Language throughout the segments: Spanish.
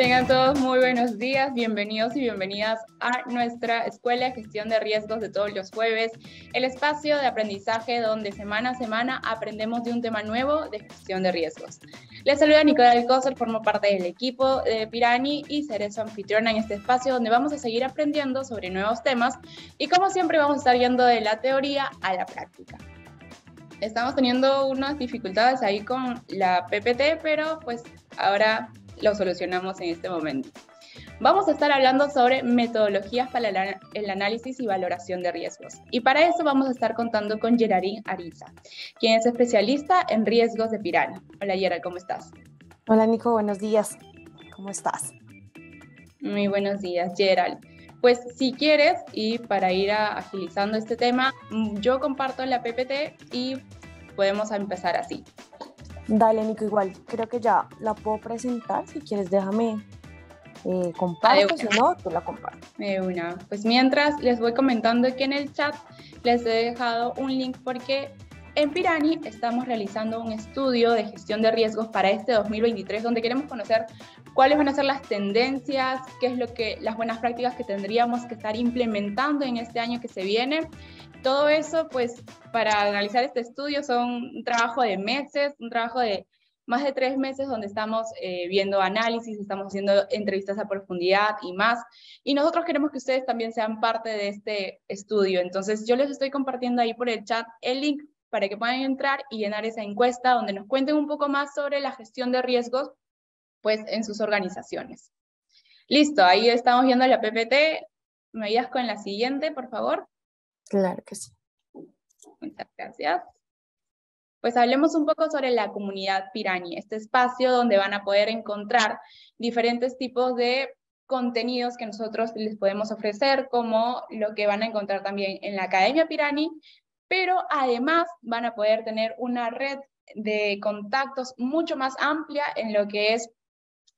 Tengan todos muy buenos días, bienvenidos y bienvenidas a nuestra Escuela de Gestión de Riesgos de todos los jueves, el espacio de aprendizaje donde semana a semana aprendemos de un tema nuevo de gestión de riesgos. Les saluda Nicolás Alcócer, formo parte del equipo de Pirani y seré su anfitriona en este espacio donde vamos a seguir aprendiendo sobre nuevos temas y como siempre vamos a estar yendo de la teoría a la práctica estamos teniendo unas dificultades ahí con la PPT, pero pues ahora lo solucionamos en este momento. Vamos a estar hablando sobre metodologías para el análisis y valoración de riesgos. Y para eso vamos a estar contando con Gerardín Ariza, quien es especialista en riesgos de piranha. Hola Gerard, ¿cómo estás? Hola Nico, buenos días. ¿Cómo estás? Muy buenos días, Gerald. Pues si quieres, y para ir agilizando este tema, yo comparto la PPT y podemos empezar así. Dale, Nico, igual creo que ya la puedo presentar. Si quieres, déjame eh, si no, tú la compartes. De una. Pues mientras les voy comentando que en el chat les he dejado un link porque en Pirani estamos realizando un estudio de gestión de riesgos para este 2023 donde queremos conocer cuáles van a ser las tendencias, qué es lo que las buenas prácticas que tendríamos que estar implementando en este año que se viene todo eso, pues para analizar este estudio son un trabajo de meses, un trabajo de más de tres meses donde estamos eh, viendo análisis, estamos haciendo entrevistas a profundidad y más. Y nosotros queremos que ustedes también sean parte de este estudio. Entonces yo les estoy compartiendo ahí por el chat el link para que puedan entrar y llenar esa encuesta donde nos cuenten un poco más sobre la gestión de riesgos pues en sus organizaciones. Listo, ahí estamos viendo la PPT. ¿Me ayudas con la siguiente, por favor? Claro que sí. Muchas gracias. Pues hablemos un poco sobre la comunidad Pirani, este espacio donde van a poder encontrar diferentes tipos de contenidos que nosotros les podemos ofrecer, como lo que van a encontrar también en la Academia Pirani, pero además van a poder tener una red de contactos mucho más amplia en lo que es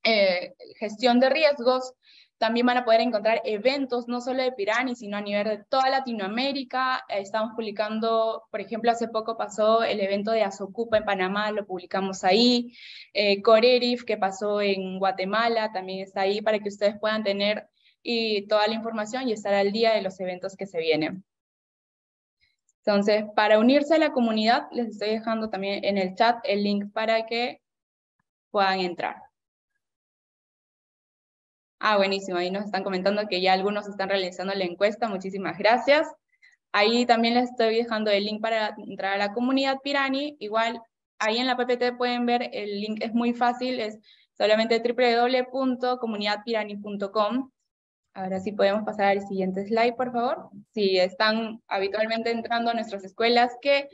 eh, gestión de riesgos, también van a poder encontrar eventos, no solo de Pirani, sino a nivel de toda Latinoamérica. Eh, estamos publicando, por ejemplo, hace poco pasó el evento de Azocupa en Panamá, lo publicamos ahí. Eh, Corerif, que pasó en Guatemala, también está ahí para que ustedes puedan tener toda la información y estar al día de los eventos que se vienen. Entonces, para unirse a la comunidad, les estoy dejando también en el chat el link para que puedan entrar. Ah, buenísimo, ahí nos están comentando que ya algunos están realizando la encuesta, muchísimas gracias. Ahí también les estoy dejando el link para entrar a la comunidad Pirani, igual ahí en la PPT pueden ver, el link es muy fácil, es solamente www.comunidadpirani.com. Ahora sí podemos pasar al siguiente slide, por favor. Si están habitualmente entrando a nuestras escuelas, que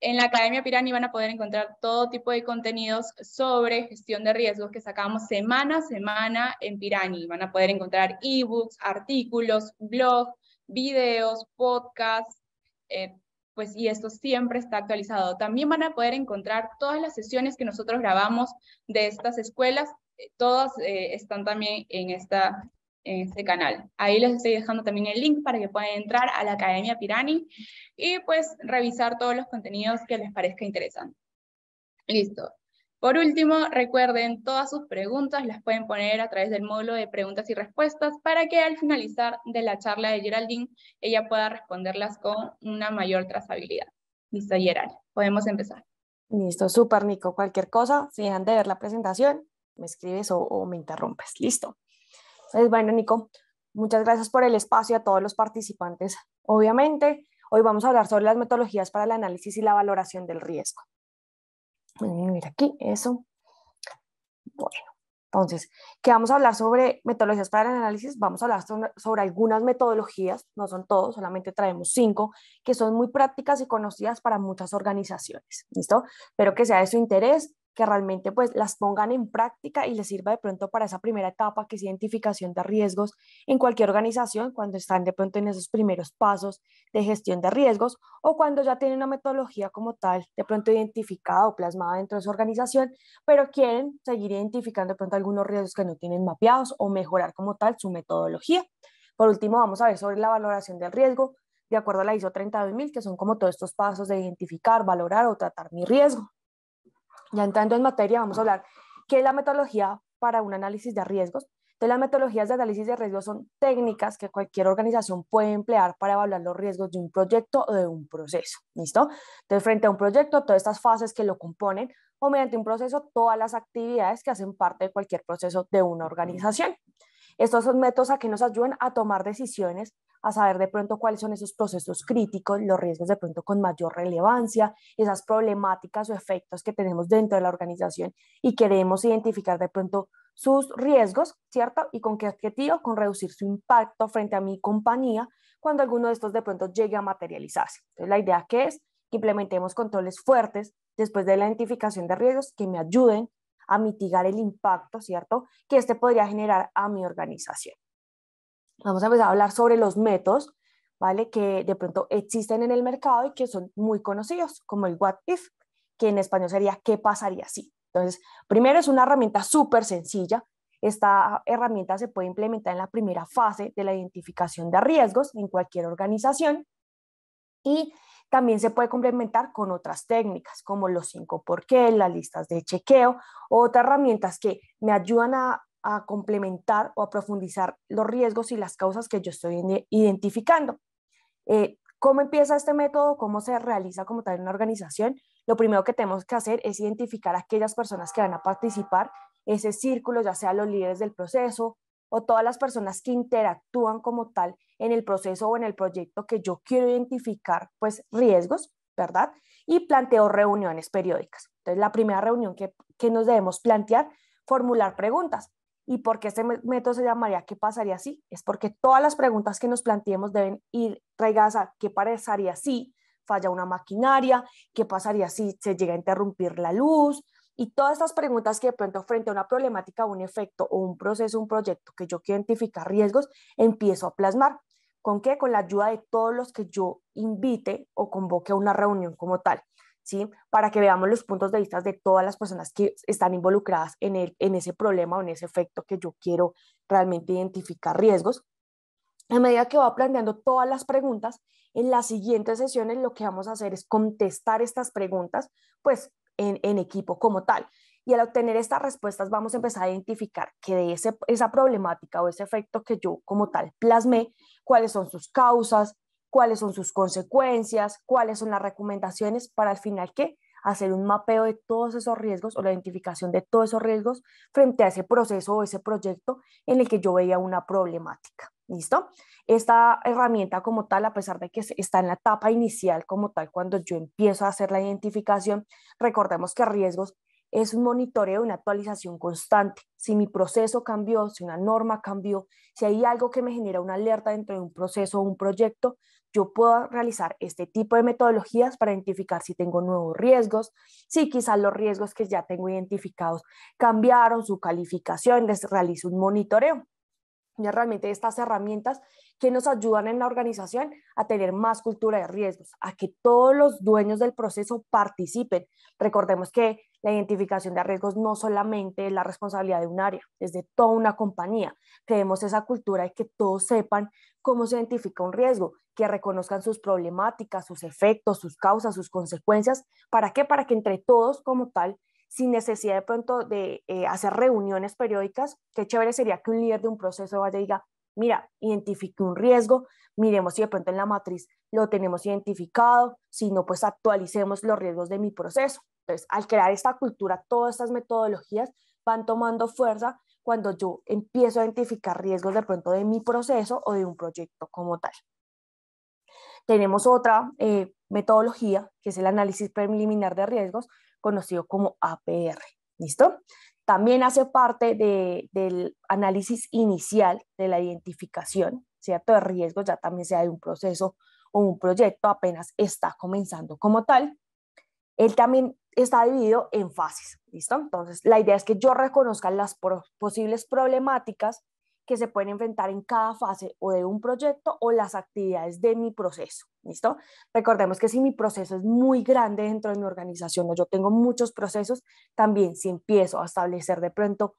en la Academia Pirani van a poder encontrar todo tipo de contenidos sobre gestión de riesgos que sacamos semana a semana en Pirani. Van a poder encontrar ebooks, artículos, blogs, videos, podcasts, eh, pues y esto siempre está actualizado. También van a poder encontrar todas las sesiones que nosotros grabamos de estas escuelas, eh, todas eh, están también en esta en este canal. Ahí les estoy dejando también el link para que puedan entrar a la Academia Pirani y pues revisar todos los contenidos que les parezca interesante. Listo. Por último, recuerden, todas sus preguntas las pueden poner a través del módulo de preguntas y respuestas para que al finalizar de la charla de Geraldine, ella pueda responderlas con una mayor trazabilidad. Listo, Gerald, podemos empezar. Listo, súper, Nico. Cualquier cosa, si dejan de ver la presentación, me escribes o me interrumpes. Listo bueno, Nico, muchas gracias por el espacio a todos los participantes. Obviamente, hoy vamos a hablar sobre las metodologías para el análisis y la valoración del riesgo. Mira aquí, eso. Bueno, entonces, ¿qué vamos a hablar sobre metodologías para el análisis? Vamos a hablar sobre, algunas metodologías, no son todas, solamente traemos cinco, que son muy prácticas y conocidas para muchas organizaciones, ¿listo? Espero que sea de su interés que realmente pues las pongan en práctica y les sirva de pronto para esa primera etapa que es identificación de riesgos en cualquier organización cuando están de pronto en esos primeros pasos de gestión de riesgos o cuando ya tienen una metodología como tal de pronto identificada o plasmada dentro de su organización, pero quieren seguir identificando de pronto algunos riesgos que no tienen mapeados o mejorar como tal su metodología. Por último, vamos a ver sobre la valoración del riesgo de acuerdo a la ISO 32000, que son como todos estos pasos de identificar, valorar o tratar mi riesgo. Ya entrando en materia, vamos a hablar qué es la metodología para un análisis de riesgos. Entonces, las metodologías de análisis de riesgos son técnicas que cualquier organización puede emplear para evaluar los riesgos de un proyecto o de un proceso. ¿Listo? Entonces, frente a un proyecto, todas estas fases que lo componen o mediante un proceso, todas las actividades que hacen parte de cualquier proceso de una organización. Estos son métodos a que nos ayuden a tomar decisiones a saber de pronto cuáles son esos procesos críticos, los riesgos de pronto con mayor relevancia, esas problemáticas o efectos que tenemos dentro de la organización y queremos identificar de pronto sus riesgos, ¿cierto? ¿Y con qué objetivo? Con reducir su impacto frente a mi compañía cuando alguno de estos de pronto llegue a materializarse. Entonces, la idea que es que implementemos controles fuertes después de la identificación de riesgos que me ayuden a mitigar el impacto, ¿cierto? Que este podría generar a mi organización vamos a empezar a hablar sobre los métodos, ¿vale? Que de pronto existen en el mercado y que son muy conocidos, como el what if, que en español sería qué pasaría si. Entonces, primero es una herramienta súper sencilla. Esta herramienta se puede implementar en la primera fase de la identificación de riesgos en cualquier organización y también se puede complementar con otras técnicas como los cinco por qué, las listas de chequeo, otras herramientas que me ayudan a a complementar o a profundizar los riesgos y las causas que yo estoy identificando. Eh, ¿Cómo empieza este método? ¿Cómo se realiza como tal una organización? Lo primero que tenemos que hacer es identificar a aquellas personas que van a participar, ese círculo, ya sea los líderes del proceso o todas las personas que interactúan como tal en el proceso o en el proyecto que yo quiero identificar, pues riesgos, ¿verdad? Y planteo reuniones periódicas. Entonces, la primera reunión que, que nos debemos plantear, formular preguntas. ¿Y por qué este método se llamaría qué pasaría si? Es porque todas las preguntas que nos planteemos deben ir traigadas a qué pasaría si falla una maquinaria, qué pasaría si se llega a interrumpir la luz, y todas estas preguntas que de pronto frente a una problemática, un efecto o un proceso, un proyecto que yo quiero identificar riesgos, empiezo a plasmar. ¿Con qué? Con la ayuda de todos los que yo invite o convoque a una reunión como tal. Para que veamos los puntos de vista de todas las personas que están involucradas en, ese problema o en ese efecto que yo quiero realmente identificar riesgos. A medida que va planteando todas las preguntas, en las siguientes sesiones lo que vamos a hacer es contestar estas preguntas, pues en, equipo como tal. Y al obtener estas respuestas vamos a empezar a identificar que de esa problemática o ese efecto que yo como tal plasmé, cuáles son sus causas, cuáles son sus consecuencias, cuáles son las recomendaciones para al final qué hacer un mapeo de todos esos riesgos o la identificación de todos esos riesgos frente a ese proceso o ese proyecto en el que yo veía una problemática. ¿Listo? Esta herramienta como tal, a pesar de que está en la etapa inicial como tal, cuando yo empiezo a hacer la identificación, recordemos que riesgos es un monitoreo, una actualización constante. Si mi proceso cambió, si una norma cambió, si hay algo que me genera una alerta dentro de un proceso o un proyecto, yo puedo realizar este tipo de metodologías para identificar si tengo nuevos riesgos, si quizás los riesgos que ya tengo identificados cambiaron su calificación, les realizo un monitoreo. Ya realmente estas herramientas que nos ayudan en la organización a tener más cultura de riesgos, a que todos los dueños del proceso participen. Recordemos que la identificación de riesgos no solamente es la responsabilidad de un área, es de toda una compañía. Creemos esa cultura de que todos sepan cómo se identifica un riesgo, que reconozcan sus problemáticas, sus efectos, sus causas, sus consecuencias. ¿Para qué? Para que entre todos como tal sin necesidad de pronto de eh, hacer reuniones periódicas, qué chévere sería que un líder de un proceso vaya y diga, mira, identifique un riesgo, miremos si de pronto en la matriz lo tenemos identificado, si no, pues actualicemos los riesgos de mi proceso. Entonces, pues, al crear esta cultura, todas estas metodologías van tomando fuerza cuando yo empiezo a identificar riesgos de pronto de mi proceso o de un proyecto como tal. Tenemos otra eh, metodología, que es el análisis preliminar de riesgos, conocido como APR. ¿Listo? También hace parte del análisis inicial de la identificación, ¿cierto? De riesgos, ya también sea de un proceso o un proyecto, apenas está comenzando como tal. Él también está dividido en fases, ¿listo? Entonces, la idea es que yo reconozca las posibles problemáticas que se pueden enfrentar en cada fase o de un proyecto o las actividades de mi proceso, ¿listo? Recordemos que si mi proceso es muy grande dentro de mi organización o yo tengo muchos procesos, también si empiezo a establecer de pronto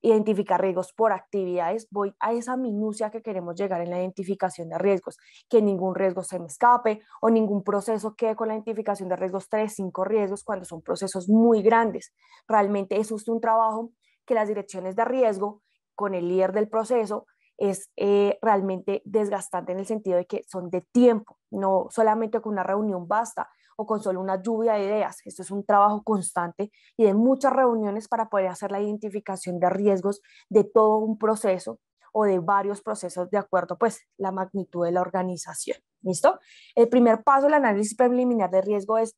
identificar riesgos por actividades, voy a esa minucia que queremos llegar en la identificación de riesgos, que ningún riesgo se me escape o ningún proceso quede con la identificación de riesgos tres, cinco riesgos cuando son procesos muy grandes. Realmente eso es un trabajo que las direcciones de riesgo con el líder del proceso es eh, realmente desgastante en el sentido de que son de tiempo, no solamente con una reunión basta, con solo una lluvia de ideas. Esto es un trabajo constante y de muchas reuniones para poder hacer la identificación de riesgos de todo un proceso o de varios procesos de acuerdo pues la magnitud de la organización. ¿Listo? El primer paso del análisis preliminar de riesgo es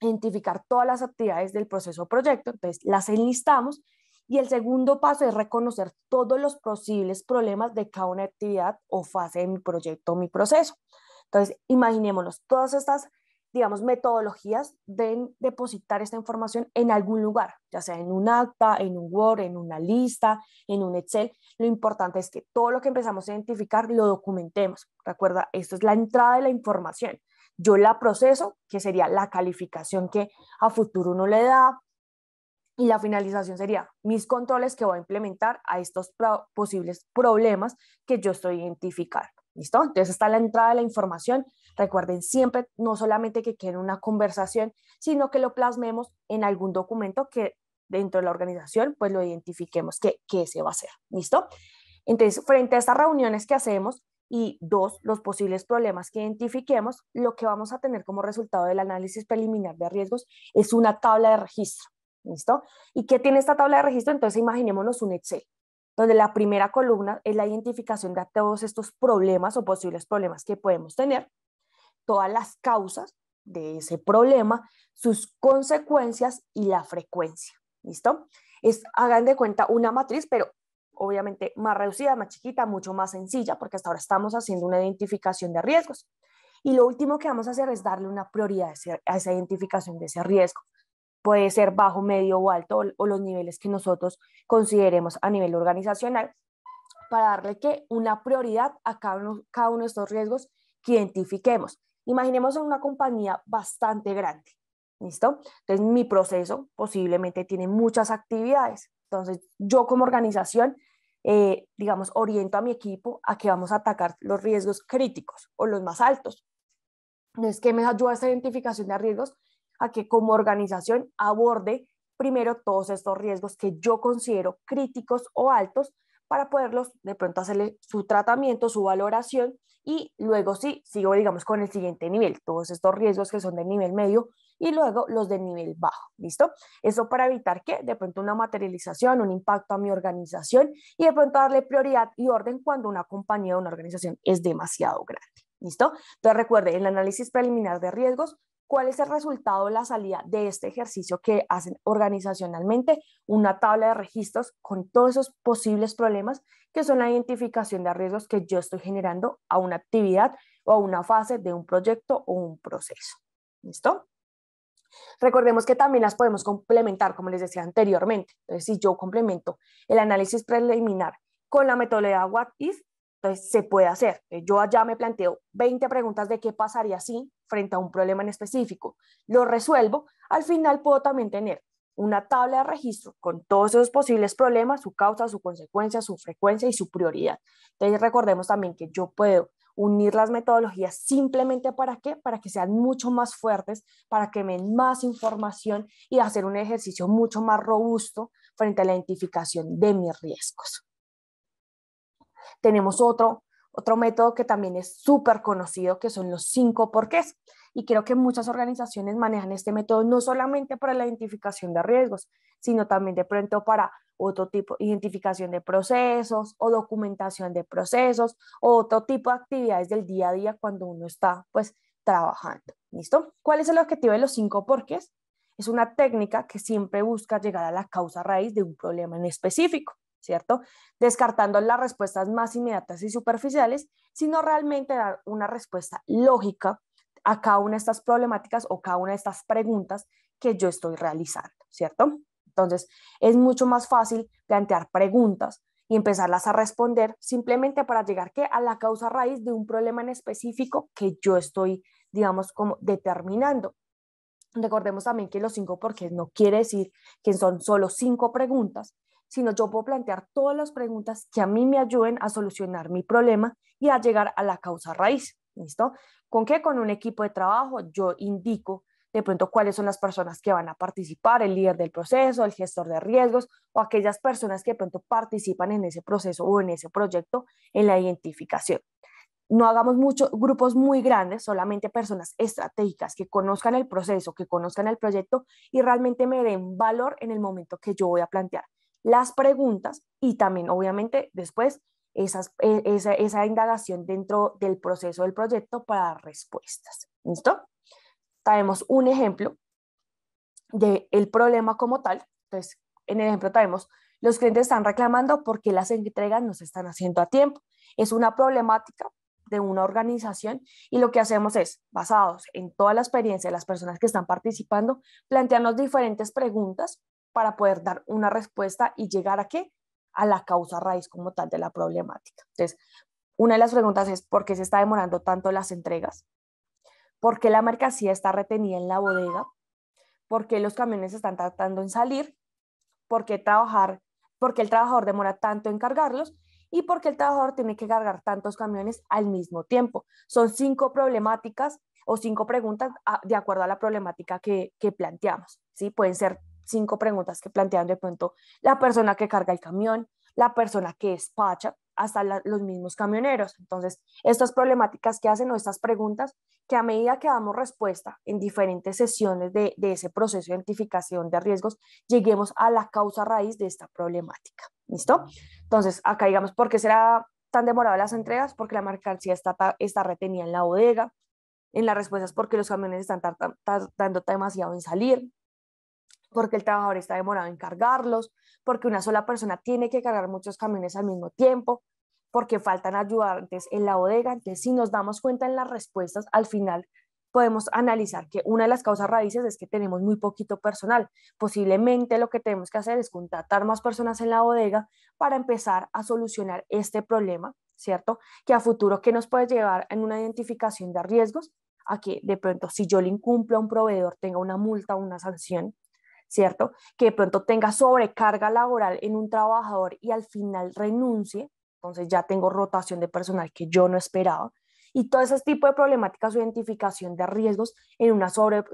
identificar todas las actividades del proceso o proyecto, entonces las enlistamos y el segundo paso es reconocer todos los posibles problemas de cada una actividad o fase de mi proyecto o mi proceso. Entonces, imaginémonos todas estas digamos, metodologías de depositar esta información en algún lugar, ya sea en un acta, en un Word, en una lista, en un Excel. Lo importante es que todo lo que empezamos a identificar lo documentemos. Recuerda, esto es la entrada de la información. Yo la proceso, que sería la calificación que a futuro uno le da, y la finalización sería mis controles que voy a implementar a estos posibles problemas que yo estoy identificando. ¿Listo? Entonces está la entrada de la información. Recuerden siempre, no solamente que quede en una conversación, sino que lo plasmemos en algún documento que dentro de la organización, pues lo identifiquemos qué qué se va a hacer. ¿Listo? Entonces, frente a estas reuniones que hacemos y dos, los posibles problemas que identifiquemos, lo que vamos a tener como resultado del análisis preliminar de riesgos es una tabla de registro. ¿Listo? ¿Y qué tiene esta tabla de registro? Entonces, imaginémonos un Excel donde la primera columna es la identificación de todos estos problemas o posibles problemas que podemos tener, todas las causas de ese problema, sus consecuencias y la frecuencia. ¿Listo? Es, hagan de cuenta, una matriz, pero obviamente más reducida, más chiquita, mucho más sencilla, porque hasta ahora estamos haciendo una identificación de riesgos. Y lo último que vamos a hacer es darle una prioridad a esa identificación de ese riesgo puede ser bajo, medio o alto, o, los niveles que nosotros consideremos a nivel organizacional, para darle que una prioridad a cada uno, cada uno de estos riesgos que identifiquemos. Imaginemos una compañía bastante grande, ¿listo? Entonces, mi proceso posiblemente tiene muchas actividades. Entonces, yo como organización, eh, digamos, oriento a mi equipo a que vamos a atacar los riesgos críticos o los más altos. Entonces, ¿qué me ayuda esta identificación de riesgos? a que como organización aborde primero todos estos riesgos que yo considero críticos o altos para poderlos de pronto hacerle su tratamiento, su valoración y luego sí, sigo digamos con el siguiente nivel, todos estos riesgos que son de nivel medio y luego los de nivel bajo, ¿listo? Eso para evitar que de pronto una materialización, un impacto a mi organización y de pronto darle prioridad y orden cuando una compañía o una organización es demasiado grande. ¿Listo? Entonces recuerde, el análisis preliminar de riesgos cuál es el resultado o la salida de este ejercicio que hacen organizacionalmente, una tabla de registros con todos esos posibles problemas que son la identificación de riesgos que yo estoy generando a una actividad o a una fase de un proyecto o un proceso. ¿Listo? Recordemos que también las podemos complementar, como les decía anteriormente. Entonces, si yo complemento el análisis preliminar con la metodología What If, entonces, se puede hacer. Eh, yo allá me planteo 20 preguntas de qué pasaría si frente a un problema en específico. Lo resuelvo. Al final puedo también tener una tabla de registro con todos esos posibles problemas, su causa, su consecuencia, su frecuencia y su prioridad. Entonces, recordemos también que yo puedo unir las metodologías simplemente para qué? Para que sean mucho más fuertes, para que me den más información y hacer un ejercicio mucho más robusto frente a la identificación de mis riesgos. Tenemos otro, otro método que también es súper conocido, que son los cinco porqués. Y creo que muchas organizaciones manejan este método no solamente para la identificación de riesgos, sino también de pronto para otro tipo, identificación de procesos o documentación de procesos o otro tipo de actividades del día a día cuando uno está pues trabajando. ¿Listo? ¿Cuál es el objetivo de los cinco porqués? Es una técnica que siempre busca llegar a la causa raíz de un problema en específico. ¿cierto? Descartando las respuestas más inmediatas y superficiales, sino realmente dar una respuesta lógica a cada una de estas problemáticas o cada una de estas preguntas que yo estoy realizando, ¿cierto? Entonces, es mucho más fácil plantear preguntas y empezarlas a responder simplemente para llegar ¿qué? a la causa raíz de un problema en específico que yo estoy, digamos, como determinando. Recordemos también que los cinco porqués no quiere decir que son solo cinco preguntas, sino yo puedo plantear todas las preguntas que a mí me ayuden a solucionar mi problema y a llegar a la causa raíz. ¿Listo? ¿Con qué? Con un equipo de trabajo yo indico de pronto cuáles son las personas que van a participar, el líder del proceso, el gestor de riesgos o aquellas personas que de pronto participan en ese proceso o en ese proyecto en la identificación. No hagamos muchos grupos muy grandes, solamente personas estratégicas que conozcan el proceso, que conozcan el proyecto y realmente me den valor en el momento que yo voy a plantear las preguntas y también obviamente después e, esa, indagación dentro del proceso del proyecto para respuestas. ¿Listo? Traemos un ejemplo del el problema como tal. Entonces, en el ejemplo traemos, los clientes están reclamando porque las entregas no se están haciendo a tiempo. Es una problemática de una organización y lo que hacemos es, basados en toda la experiencia de las personas que están participando, plantearnos diferentes preguntas para poder dar una respuesta y llegar a qué? A la causa raíz como tal de la problemática. Entonces, una de las preguntas es, ¿por qué se está demorando tanto las entregas? ¿Por qué la mercancía está retenida en la bodega? ¿Por qué los camiones están tratando en salir? ¿Por qué, trabajar, por qué el trabajador demora tanto en cargarlos? ¿Y por qué el trabajador tiene que cargar tantos camiones al mismo tiempo? Son cinco problemáticas o cinco preguntas ah, de acuerdo a la problemática que, que, planteamos. ¿sí? Pueden ser cinco preguntas que plantean de pronto la persona que carga el camión, la persona que despacha, hasta los mismos camioneros. Entonces, estas problemáticas que hacen o estas preguntas, que a medida que damos respuesta en diferentes sesiones de, ese proceso de identificación de riesgos, lleguemos a la causa raíz de esta problemática. ¿Listo? Entonces, acá digamos, ¿por qué será tan demorada las entregas? Porque la mercancía está, está retenida en la bodega. En las respuestas, porque los camiones están tardando demasiado en salir, porque el trabajador está demorado en cargarlos, porque una sola persona tiene que cargar muchos camiones al mismo tiempo, porque faltan ayudantes en la bodega. Que si nos damos cuenta en las respuestas, al final podemos analizar que una de las causas raíces es que tenemos muy poquito personal. Posiblemente lo que tenemos que hacer es contratar más personas en la bodega para empezar a solucionar este problema, ¿cierto? Que a futuro, que nos puede llevar en una identificación de riesgos? A que de pronto, si yo le incumplo a un proveedor, tenga una multa o una sanción, ¿cierto? Que de pronto tenga sobrecarga laboral en un trabajador y al final renuncie, entonces ya tengo rotación de personal que yo no esperaba, y todo ese tipo de problemáticas o identificación de riesgos en una,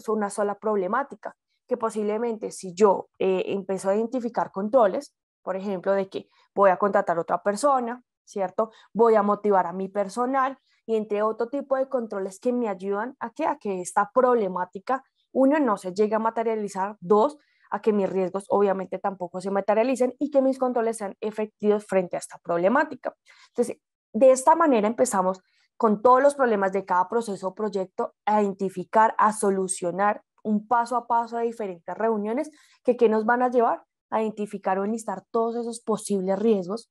una sola problemática, que posiblemente si yo eh, empiezo a identificar controles, por ejemplo, de que voy a contratar a otra persona, ¿cierto? Voy a motivar a mi personal y entre otro tipo de controles que me ayudan a que, a que esta problemática uno, no se llega a materializar, dos, a que mis riesgos obviamente tampoco se materialicen y que mis controles sean efectivos frente a esta problemática. Entonces, de esta manera empezamos con todos los problemas de cada proceso o proyecto a identificar, a solucionar un paso a paso de diferentes reuniones que, que nos van a llevar a identificar o enlistar todos esos posibles riesgos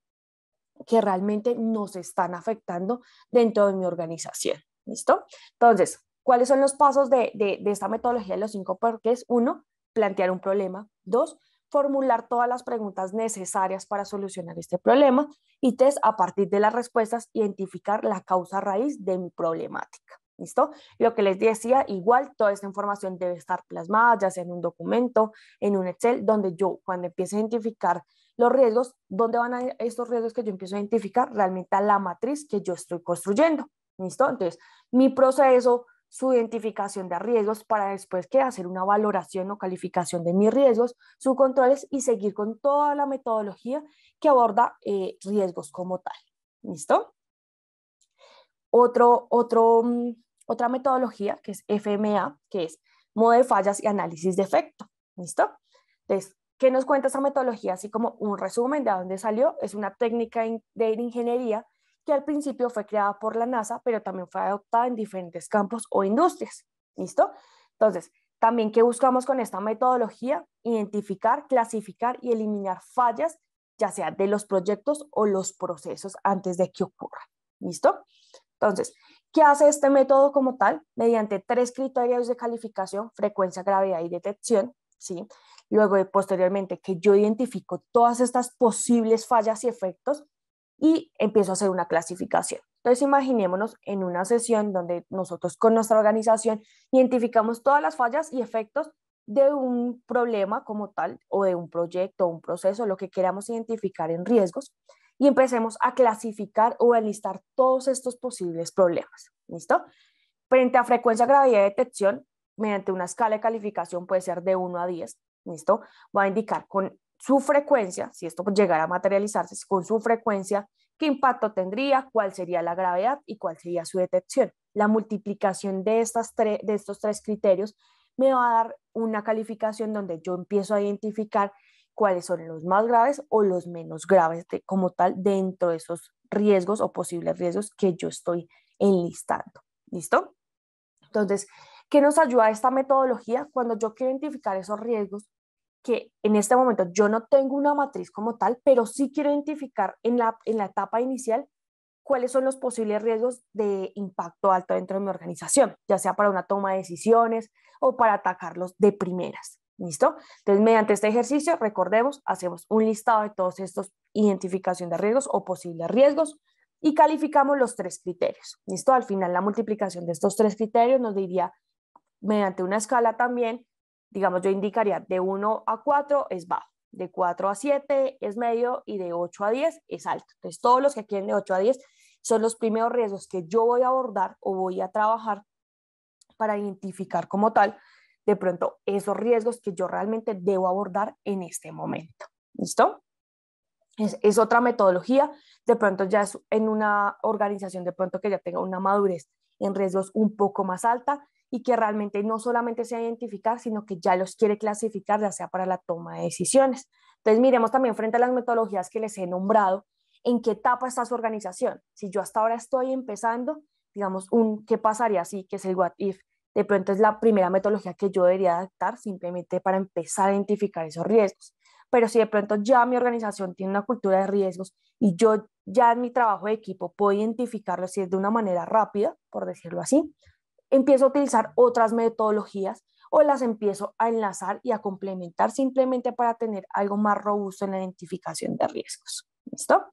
que realmente nos están afectando dentro de mi organización. ¿Listo? Entonces, ¿Cuáles son los pasos de, de, esta metodología de los cinco porqués? Uno, plantear un problema. Dos, formular todas las preguntas necesarias para solucionar este problema. Y tres, a partir de las respuestas, identificar la causa raíz de mi problemática. ¿Listo? Lo que les decía, igual toda esta información debe estar plasmada, ya sea en un documento, en un Excel, donde yo cuando empiece a identificar los riesgos, ¿dónde van a ir estos riesgos que yo empiezo a identificar? Realmente a la matriz que yo estoy construyendo. ¿Listo? Entonces, mi proceso, su identificación de riesgos para después que hacer una valoración o calificación de mis riesgos, sus controles y seguir con toda la metodología que aborda eh, riesgos como tal. ¿Listo? Otro, mm, otra metodología que es FMA, que es modo de fallas y análisis de efecto. ¿Listo? Entonces, ¿qué nos cuenta esa metodología? Así como un resumen de dónde salió, es una técnica de ingeniería que al principio fue creada por la NASA, pero también fue adoptada en diferentes campos o industrias. ¿Listo? Entonces, también que buscamos con esta metodología, identificar, clasificar y eliminar fallas, ya sea de los proyectos o los procesos antes de que ocurran. ¿Listo? Entonces, ¿qué hace este método como tal? Mediante tres criterios de calificación, frecuencia, gravedad y detección, ¿sí? Luego, posteriormente, que yo identifico todas estas posibles fallas y efectos, y empiezo a hacer una clasificación. Entonces imaginémonos en una sesión donde nosotros con nuestra organización identificamos todas las fallas y efectos de un problema como tal o de un proyecto, un proceso, lo que queramos identificar en riesgos y empecemos a clasificar o a listar todos estos posibles problemas. ¿Listo? Frente a frecuencia, gravedad de detección, mediante una escala de calificación puede ser de 1 a 10. ¿Listo? Va a indicar con su frecuencia, si esto llegara a materializarse, con su frecuencia, qué impacto tendría, cuál sería la gravedad y cuál sería su detección. La multiplicación de, estas de estos tres criterios me va a dar una calificación donde yo empiezo a identificar cuáles son los más graves o los menos graves de, como tal dentro de esos riesgos o posibles riesgos que yo estoy enlistando. ¿Listo? Entonces, ¿qué nos ayuda esta metodología? Cuando yo quiero identificar esos riesgos, que en este momento yo no tengo una matriz como tal, pero sí quiero identificar en la, en la etapa inicial cuáles son los posibles riesgos de impacto alto dentro de mi organización, ya sea para una toma de decisiones o para atacarlos de primeras. ¿Listo? Entonces, mediante este ejercicio, recordemos, hacemos un listado de todos estos identificación de riesgos o posibles riesgos y calificamos los tres criterios. ¿Listo? Al final, la multiplicación de estos tres criterios nos diría, mediante una escala también, digamos, yo indicaría de 1 a 4 es bajo, de 4 a 7 es medio y de 8 a 10 es alto. Entonces, todos los que quieren de 8 a 10 son los primeros riesgos que yo voy a abordar o voy a trabajar para identificar como tal de pronto esos riesgos que yo realmente debo abordar en este momento. ¿Listo? Es, es, otra metodología, de pronto ya es en una organización de pronto que ya tenga una madurez en riesgos un poco más alta, y que realmente no solamente sea identificar, sino que ya los quiere clasificar, ya sea para la toma de decisiones. Entonces, miremos también frente a las metodologías que les he nombrado, en qué etapa está su organización. Si yo hasta ahora estoy empezando, digamos, un qué pasaría si, que es el what if, de pronto es la primera metodología que yo debería adaptar simplemente para empezar a identificar esos riesgos. Pero si de pronto ya mi organización tiene una cultura de riesgos y yo ya en mi trabajo de equipo puedo identificarlo si es de una manera rápida, por decirlo así, empiezo a utilizar otras metodologías o las empiezo a enlazar y a complementar simplemente para tener algo más robusto en la identificación de riesgos. ¿Listo?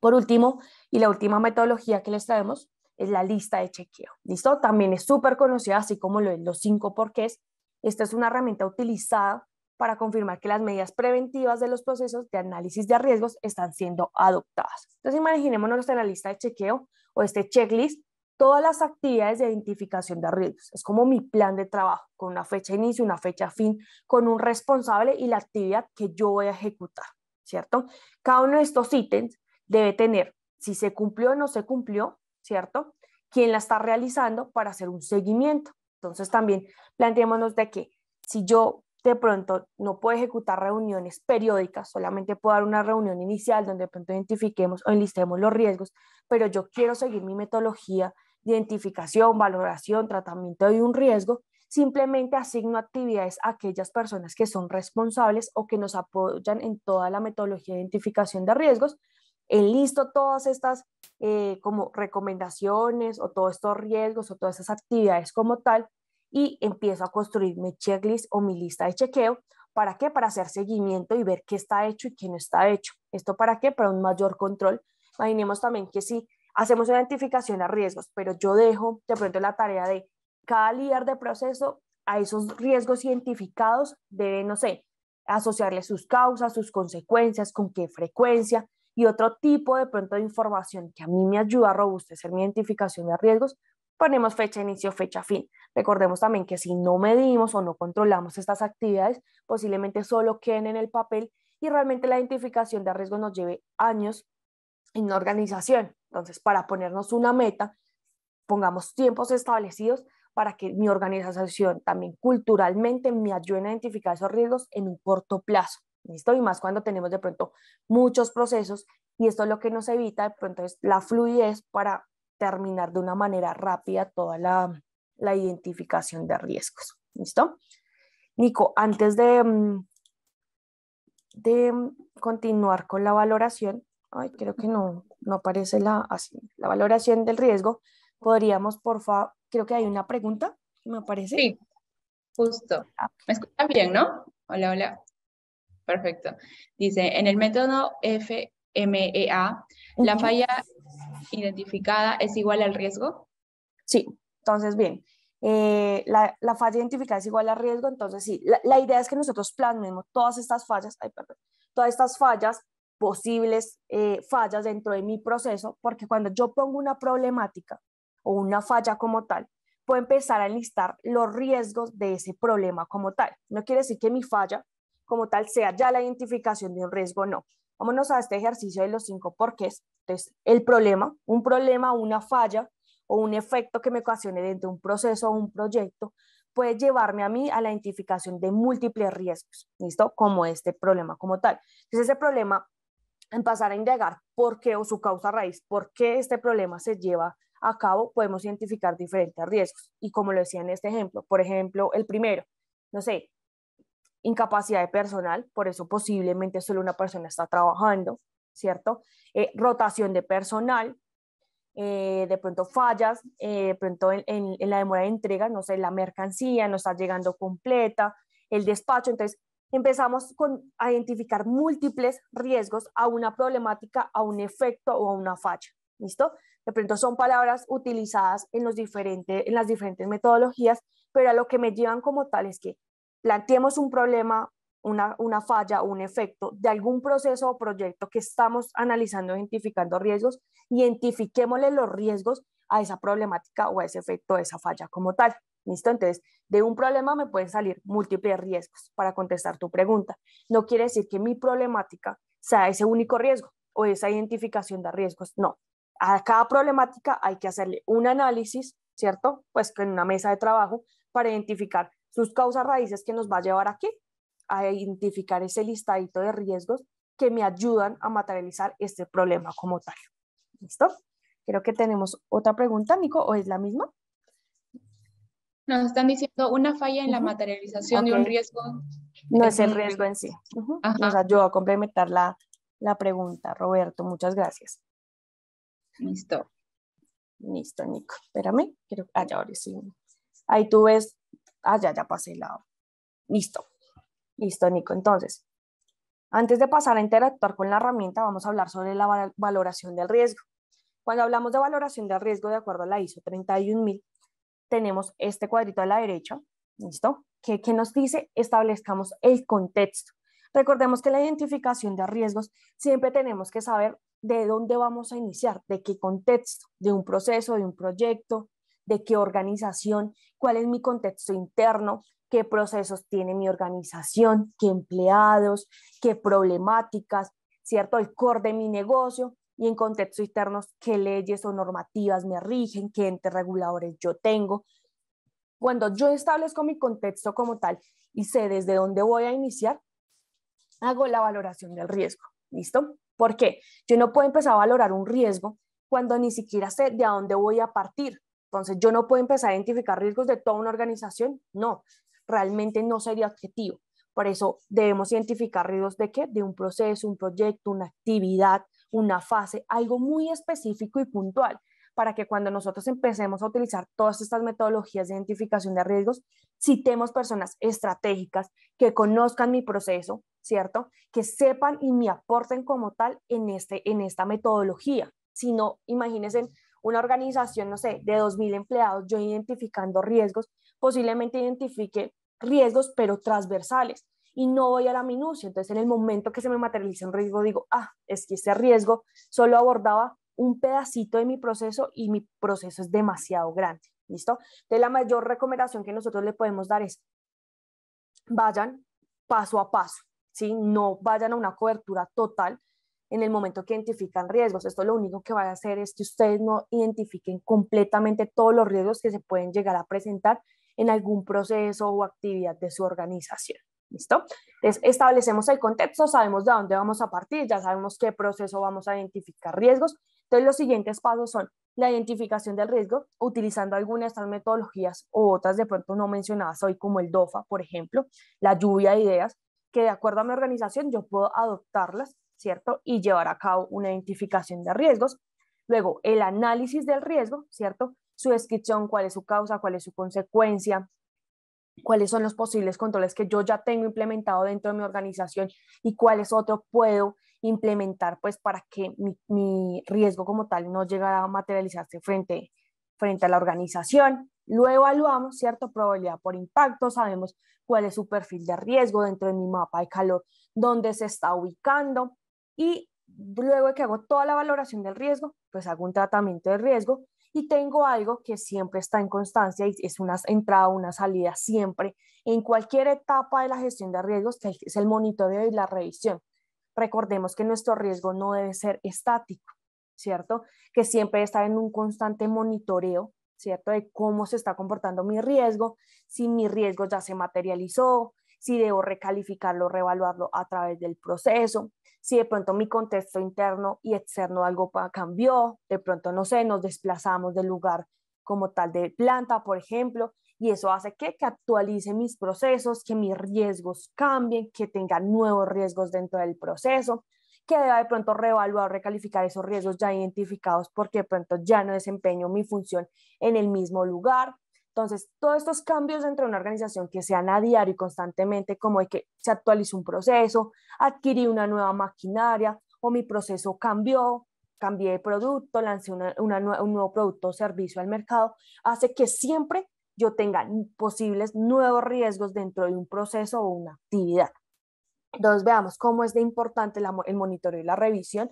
Por último, y la última metodología que les traemos es la lista de chequeo. ¿Listo? También es súper conocida, así como lo es los cinco porqués. Esta es una herramienta utilizada para confirmar que las medidas preventivas de los procesos de análisis de riesgos están siendo adoptadas. Entonces, imaginémonos en la lista de chequeo o este checklist todas las actividades de identificación de riesgos. Es como mi plan de trabajo, con una fecha inicio, una fecha fin, con un responsable y la actividad que yo voy a ejecutar, ¿cierto? Cada uno de estos ítems debe tener si se cumplió o no se cumplió, ¿cierto? ¿Quién la está realizando para hacer un seguimiento? Entonces también planteémonos de que si yo de pronto no puedo ejecutar reuniones periódicas, solamente puedo dar una reunión inicial donde de pronto identifiquemos o enlistemos los riesgos, pero yo quiero seguir mi metodología identificación, valoración, tratamiento de un riesgo, simplemente asigno actividades a aquellas personas que son responsables o que nos apoyan en toda la metodología de identificación de riesgos. Enlisto eh, todas estas eh, como recomendaciones o todos estos riesgos o todas esas actividades como tal y empiezo a construir mi checklist o mi lista de chequeo. ¿Para qué? Para hacer seguimiento y ver qué está hecho y qué no está hecho. ¿Esto para qué? Para un mayor control. Imaginemos también que si hacemos una identificación a riesgos, pero yo dejo de pronto la tarea de cada líder de proceso a esos riesgos identificados debe, no sé, asociarle sus causas, sus consecuencias, con qué frecuencia y otro tipo de pronto de información que a mí me ayuda a robustecer mi identificación de riesgos, ponemos fecha inicio, fecha fin. Recordemos también que si no medimos o no controlamos estas actividades, posiblemente solo queden en el papel y realmente la identificación de riesgos nos lleve años en una organización. Entonces, para ponernos una meta, pongamos tiempos establecidos para que mi organización también culturalmente me ayude a identificar esos riesgos en un corto plazo. ¿Listo? Y más cuando tenemos de pronto muchos procesos y esto es lo que nos evita de pronto es la fluidez para terminar de una manera rápida toda la, identificación de riesgos. ¿Listo? Nico, antes de, mm, de continuar con la valoración, ay, creo que no, no aparece la, así, la valoración del riesgo, podríamos, por favor, creo que hay una pregunta, me parece. Sí, justo. Ah, ¿Me escuchan bien, no? Hola, hola. Perfecto. Dice, en el método FMEA, ¿la falla identificada es igual al riesgo? Sí, entonces bien. Eh, la, falla identificada es igual al riesgo, entonces sí, la, la idea es que nosotros planeemos todas estas fallas, ay, perdón, todas estas fallas posibles eh, fallas dentro de mi proceso, porque cuando yo pongo una problemática o una falla como tal, puedo empezar a enlistar los riesgos de ese problema como tal. No quiere decir que mi falla como tal sea ya la identificación de un riesgo, no. Vámonos a este ejercicio de los cinco porqués. Entonces, el problema, un problema, una falla o un efecto que me ocasione dentro de un proceso o un proyecto puede llevarme a mí a la identificación de múltiples riesgos, ¿listo? Como este problema como tal. Entonces, ese problema pasar a indagar por qué o su causa raíz, por qué este problema se lleva a cabo, podemos identificar diferentes riesgos. Y como lo decía en este ejemplo, por ejemplo, el primero, no sé, incapacidad de personal, por eso posiblemente solo una persona está trabajando, ¿cierto? Eh, rotación de personal, eh, de pronto fallas, eh, de pronto en, en, la demora de entrega, no sé, la mercancía no está llegando completa, el despacho, entonces empezamos con, identificar múltiples riesgos a una problemática, a un efecto o a una falla. ¿Listo? De pronto son palabras utilizadas en, los diferentes, en las diferentes metodologías, pero a lo que me llevan como tal es que planteemos un problema, una, falla o un efecto de algún proceso o proyecto que estamos analizando, identificando riesgos, identifiquémosle los riesgos a esa problemática o a ese efecto, a esa falla como tal. ¿Listo? Entonces, de un problema me pueden salir múltiples riesgos para contestar tu pregunta. No quiere decir que mi problemática sea ese único riesgo o esa identificación de riesgos. No. A cada problemática hay que hacerle un análisis, ¿cierto? Pues en una mesa de trabajo para identificar sus causas raíces que nos va a llevar aquí a identificar ese listadito de riesgos que me ayudan a materializar este problema como tal. ¿Listo? Creo que tenemos otra pregunta, Nico, o es la misma. Nos están diciendo una falla en la materialización de un riesgo. No es, el riesgo en sí. Nos ayudó a complementar la, pregunta, Roberto. Muchas gracias. Listo. Listo, Nico. Espérame. Quiero... Ah, ya, ahora sí. Ahí tú ves. Ah, ya, ya pasé el lado. Listo. Listo, Nico. Entonces, antes de pasar a interactuar con la herramienta, vamos a hablar sobre la valoración del riesgo. Cuando hablamos de valoración del riesgo de acuerdo a la ISO 31000, tenemos este cuadrito a la derecha, ¿listo? Que, qué nos dice establezcamos el contexto. Recordemos que la identificación de riesgos siempre tenemos que saber de dónde vamos a iniciar, de qué contexto, de un proceso, de un proyecto, de qué organización, cuál es mi contexto interno, qué procesos tiene mi organización, qué empleados, qué problemáticas, ¿cierto? El core de mi negocio y en contextos internos qué leyes o normativas me rigen, qué entes reguladores yo tengo. Cuando yo establezco mi contexto como tal y sé desde dónde voy a iniciar, hago la valoración del riesgo. ¿Listo? ¿Por qué? Yo no puedo empezar a valorar un riesgo cuando ni siquiera sé de a dónde voy a partir. Entonces, yo no puedo empezar a identificar riesgos de toda una organización. No, realmente no sería objetivo. Por eso debemos identificar riesgos de qué? De un proceso, un proyecto, una actividad, una fase, algo muy específico y puntual para que cuando nosotros empecemos a utilizar todas estas metodologías de identificación de riesgos, citemos personas estratégicas que conozcan mi proceso, ¿cierto? Que sepan y me aporten como tal en, este, en esta metodología. Si no, imagínense una organización, no sé, de 2.000 empleados, yo identificando riesgos, posiblemente identifique riesgos, pero transversales y no voy a la minucia. Entonces, en el momento que se me materializa un riesgo, digo, ah, es que ese riesgo solo abordaba un pedacito de mi proceso y mi proceso es demasiado grande. ¿Listo? Entonces, la mayor recomendación que nosotros le podemos dar es, vayan paso a paso, ¿sí? No vayan a una cobertura total en el momento que identifican riesgos. Esto lo único que va a hacer es que ustedes no identifiquen completamente todos los riesgos que se pueden llegar a presentar en algún proceso o actividad de su organización. ¿Listo? Entonces, establecemos el contexto, sabemos de dónde vamos a partir, ya sabemos qué proceso vamos a identificar riesgos. Entonces, los siguientes pasos son la identificación del riesgo, utilizando algunas de estas metodologías o otras de pronto no mencionadas hoy, como el DOFA, por ejemplo, la lluvia de ideas, que de acuerdo a mi organización yo puedo adoptarlas, ¿cierto? Y llevar a cabo una identificación de riesgos. Luego, el análisis del riesgo, ¿cierto? Su descripción, cuál es su causa, cuál es su consecuencia, cuáles son los posibles controles que yo ya tengo implementado dentro de mi organización y cuáles otros puedo implementar pues para que mi, riesgo como tal no llegara a materializarse frente, frente a la organización. Lo evaluamos, ¿cierto? Probabilidad por impacto, sabemos cuál es su perfil de riesgo dentro de mi mapa de calor, dónde se está ubicando y luego de que hago toda la valoración del riesgo, pues hago un tratamiento de riesgo y tengo algo que siempre está en constancia y es una entrada, una salida siempre en cualquier etapa de la gestión de riesgos, que es el monitoreo y la revisión. Recordemos que nuestro riesgo no debe ser estático, ¿cierto? Que siempre está en un constante monitoreo, ¿cierto? De cómo se está comportando mi riesgo, si mi riesgo ya se materializó, si debo recalificarlo, revaluarlo a través del proceso, si de pronto mi contexto interno y externo algo cambió, de pronto, no sé, nos desplazamos del lugar como tal de planta, por ejemplo, y eso hace que, actualice mis procesos, que mis riesgos cambien, que tenga nuevos riesgos dentro del proceso, que deba de pronto reevaluar, recalificar esos riesgos ya identificados porque de pronto ya no desempeño mi función en el mismo lugar entonces, todos estos cambios dentro de una organización que sean a diario y constantemente, como de que se actualiza un proceso, adquirí una nueva maquinaria o mi proceso cambió, cambié de producto, lancé un nuevo producto o servicio al mercado, hace que siempre yo tenga posibles nuevos riesgos dentro de un proceso o una actividad. Entonces, veamos cómo es de importante el monitoreo y la revisión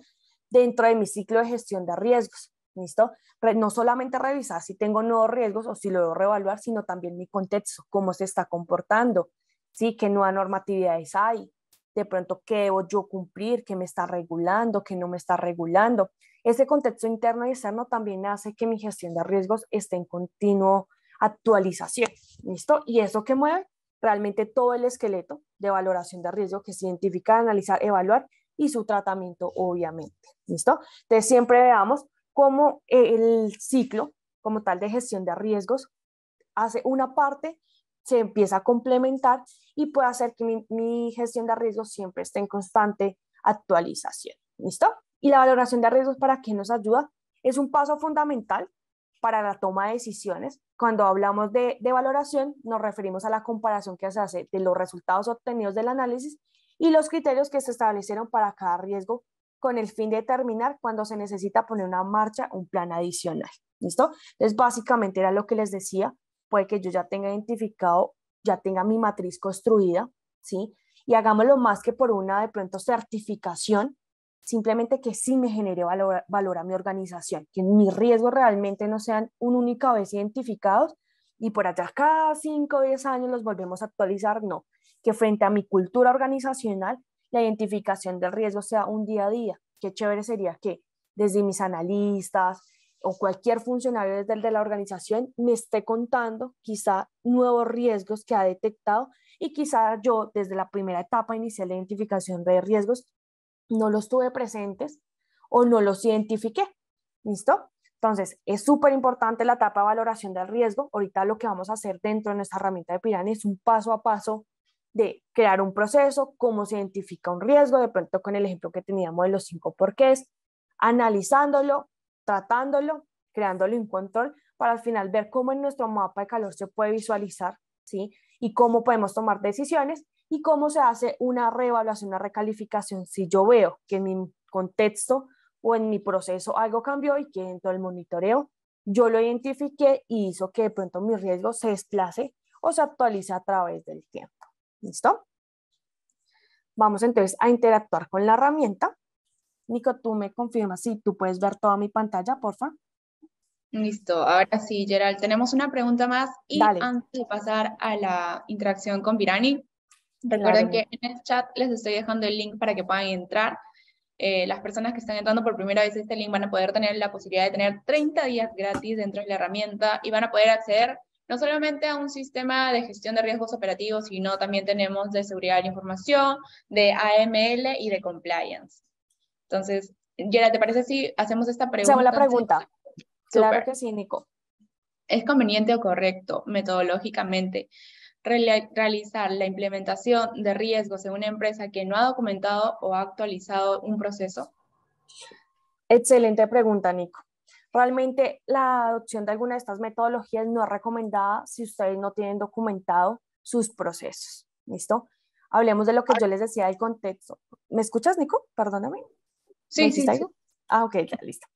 dentro de mi ciclo de gestión de riesgos. ¿listo? no solamente revisar si tengo nuevos riesgos o si lo debo reevaluar, sino también mi contexto, cómo se está comportando, ¿sí? ¿Qué nuevas normatividades hay? De pronto, ¿qué debo yo cumplir? ¿Qué me está regulando? ¿Qué no me está regulando? Ese contexto interno y externo también hace que mi gestión de riesgos esté en continuo actualización, ¿listo? Y eso que mueve realmente todo el esqueleto de valoración de riesgo que se identificar, analizar, evaluar y su tratamiento, obviamente, ¿listo? Entonces siempre veamos como el ciclo como tal de gestión de riesgos hace una parte, se empieza a complementar y puede hacer que mi, gestión de riesgos siempre esté en constante actualización. ¿Listo? Y la valoración de riesgos para qué nos ayuda es un paso fundamental para la toma de decisiones. Cuando hablamos de, valoración, nos referimos a la comparación que se hace de los resultados obtenidos del análisis y los criterios que se establecieron para cada riesgo con el fin de terminar cuando se necesita poner una marcha, un plan adicional. ¿Listo? Entonces, básicamente era lo que les decía, puede que yo ya tenga identificado, ya tenga mi matriz construida, ¿sí? Y hagámoslo más que por una de pronto certificación, simplemente que sí me genere valor, valor a mi organización, que mis riesgos realmente no sean una única vez identificados y por allá cada 5 o 10 años los volvemos a actualizar, no, que frente a mi cultura organizacional la identificación del riesgo sea un día a día. Qué chévere sería que desde mis analistas o cualquier funcionario desde el de la organización me esté contando quizá nuevos riesgos que ha detectado y quizá yo desde la primera etapa inicial de identificación de riesgos no los tuve presentes o no los identifiqué. ¿Listo? Entonces, es súper importante la etapa de valoración del riesgo. Ahorita lo que vamos a hacer dentro de nuestra herramienta de Piran es un paso a paso de crear un proceso, cómo se identifica un riesgo, de pronto con el ejemplo que teníamos de los cinco porqués, analizándolo, tratándolo, creándolo en control, para al final ver cómo en nuestro mapa de calor se puede visualizar, ¿sí? Y cómo podemos tomar decisiones y cómo se hace una reevaluación, una recalificación si yo veo que en mi contexto o en mi proceso algo cambió y que dentro del monitoreo yo lo identifiqué y hizo que de pronto mi riesgo se desplace o se actualice a través del tiempo. ¿Listo? Vamos entonces a interactuar con la herramienta. Nico, tú me confirmas si tú puedes ver toda mi pantalla, porfa. Listo, ahora sí, Gerald, tenemos una pregunta más y antes de pasar a la interacción con Virani, recuerden que en el chat les estoy dejando el link para que puedan entrar. Eh, las personas que están entrando por primera vez este link van a poder tener la posibilidad de tener 30 días gratis dentro de la herramienta y van a poder acceder no solamente a un sistema de gestión de riesgos operativos, sino también tenemos de seguridad de información, de AML y de compliance. Entonces, Yera, ¿te parece si hacemos esta pregunta? Según la pregunta. Claro que sí, Nico. ¿Es conveniente o correcto metodológicamente realizar la implementación de riesgos en una empresa que no ha documentado o ha actualizado un proceso? Excelente pregunta, Nico. Realmente la adopción de alguna de estas metodologías no es recomendada si ustedes no tienen documentado sus procesos. ¿Listo? Hablemos de lo que yo les decía del contexto. ¿Me escuchas, Nico? Perdóname. Sí, sí, sí, Ah, ok, ya, listo.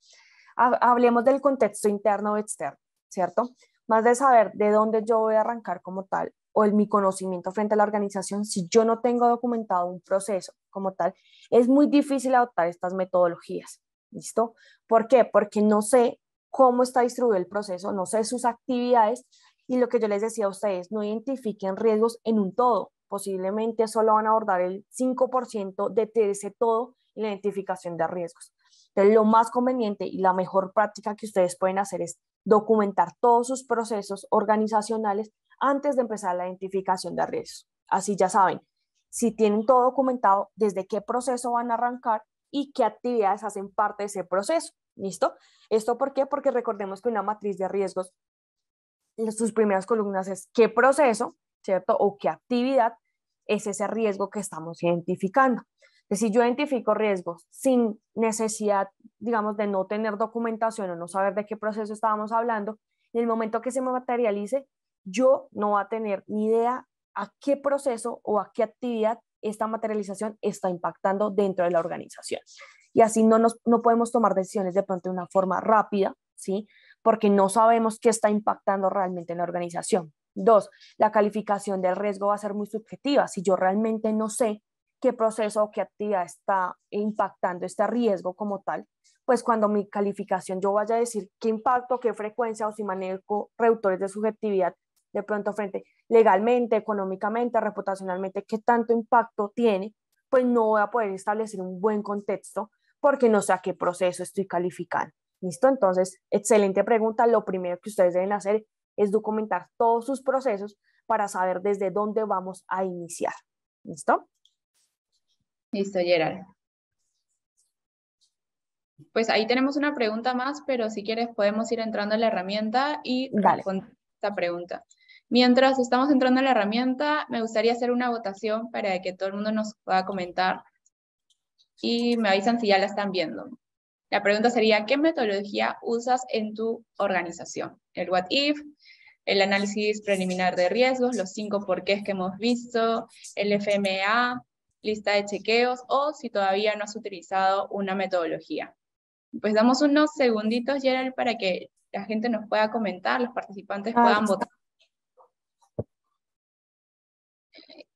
Hablemos del contexto interno o externo, ¿cierto? Más de saber de dónde yo voy a arrancar como tal o el, mi conocimiento frente a la organización, si yo no tengo documentado un proceso como tal, es muy difícil adoptar estas metodologías. ¿Listo? ¿Por qué? Porque no sé cómo está distribuido el proceso, no sé sus actividades y lo que yo les decía a ustedes, no identifiquen riesgos en un todo. Posiblemente solo van a abordar el 5% de ese todo en la identificación de riesgos. Entonces, lo más conveniente y la mejor práctica que ustedes pueden hacer es documentar todos sus procesos organizacionales antes de empezar la identificación de riesgos. Así ya saben, si tienen todo documentado, desde qué proceso van a arrancar y qué actividades hacen parte de ese proceso. ¿Listo? ¿Esto por qué? Porque recordemos que una matriz de riesgos, sus primeras columnas es qué proceso, ¿cierto? O qué actividad es ese riesgo que estamos identificando. Es yo identifico riesgos sin necesidad, digamos, de no tener documentación o no saber de qué proceso estábamos hablando, en el momento que se me materialice, yo no va a tener ni idea a qué proceso o a qué actividad esta materialización está impactando dentro de la organización. Y así no, nos, no podemos tomar decisiones de pronto de una forma rápida, ¿sí? Porque no sabemos qué está impactando realmente en la organización. Dos, la calificación del riesgo va a ser muy subjetiva. Si yo realmente no sé qué proceso o qué actividad está impactando este riesgo como tal, pues cuando mi calificación yo vaya a decir qué impacto, qué frecuencia o si manejo reductores de subjetividad, de pronto frente legalmente, económicamente, reputacionalmente, qué tanto impacto tiene, pues no voy a poder establecer un buen contexto porque no sé a qué proceso estoy calificando. ¿Listo? Entonces, excelente pregunta. Lo primero que ustedes deben hacer es documentar todos sus procesos para saber desde dónde vamos a iniciar. ¿Listo? Listo, Gerard. Pues ahí tenemos una pregunta más, pero si quieres podemos ir entrando en la herramienta y Dale. esta pregunta. Mientras estamos entrando en la herramienta, me gustaría hacer una votación para que todo el mundo nos pueda comentar y me avisan si ya la están viendo. La pregunta sería, ¿qué metodología usas en tu organización? El what if, el análisis preliminar de riesgos, los cinco porqués que hemos visto, el FMA, lista de chequeos o si todavía no has utilizado una metodología. Pues damos unos segunditos, Gerald, para que la gente nos pueda comentar, los participantes ah, puedan votar.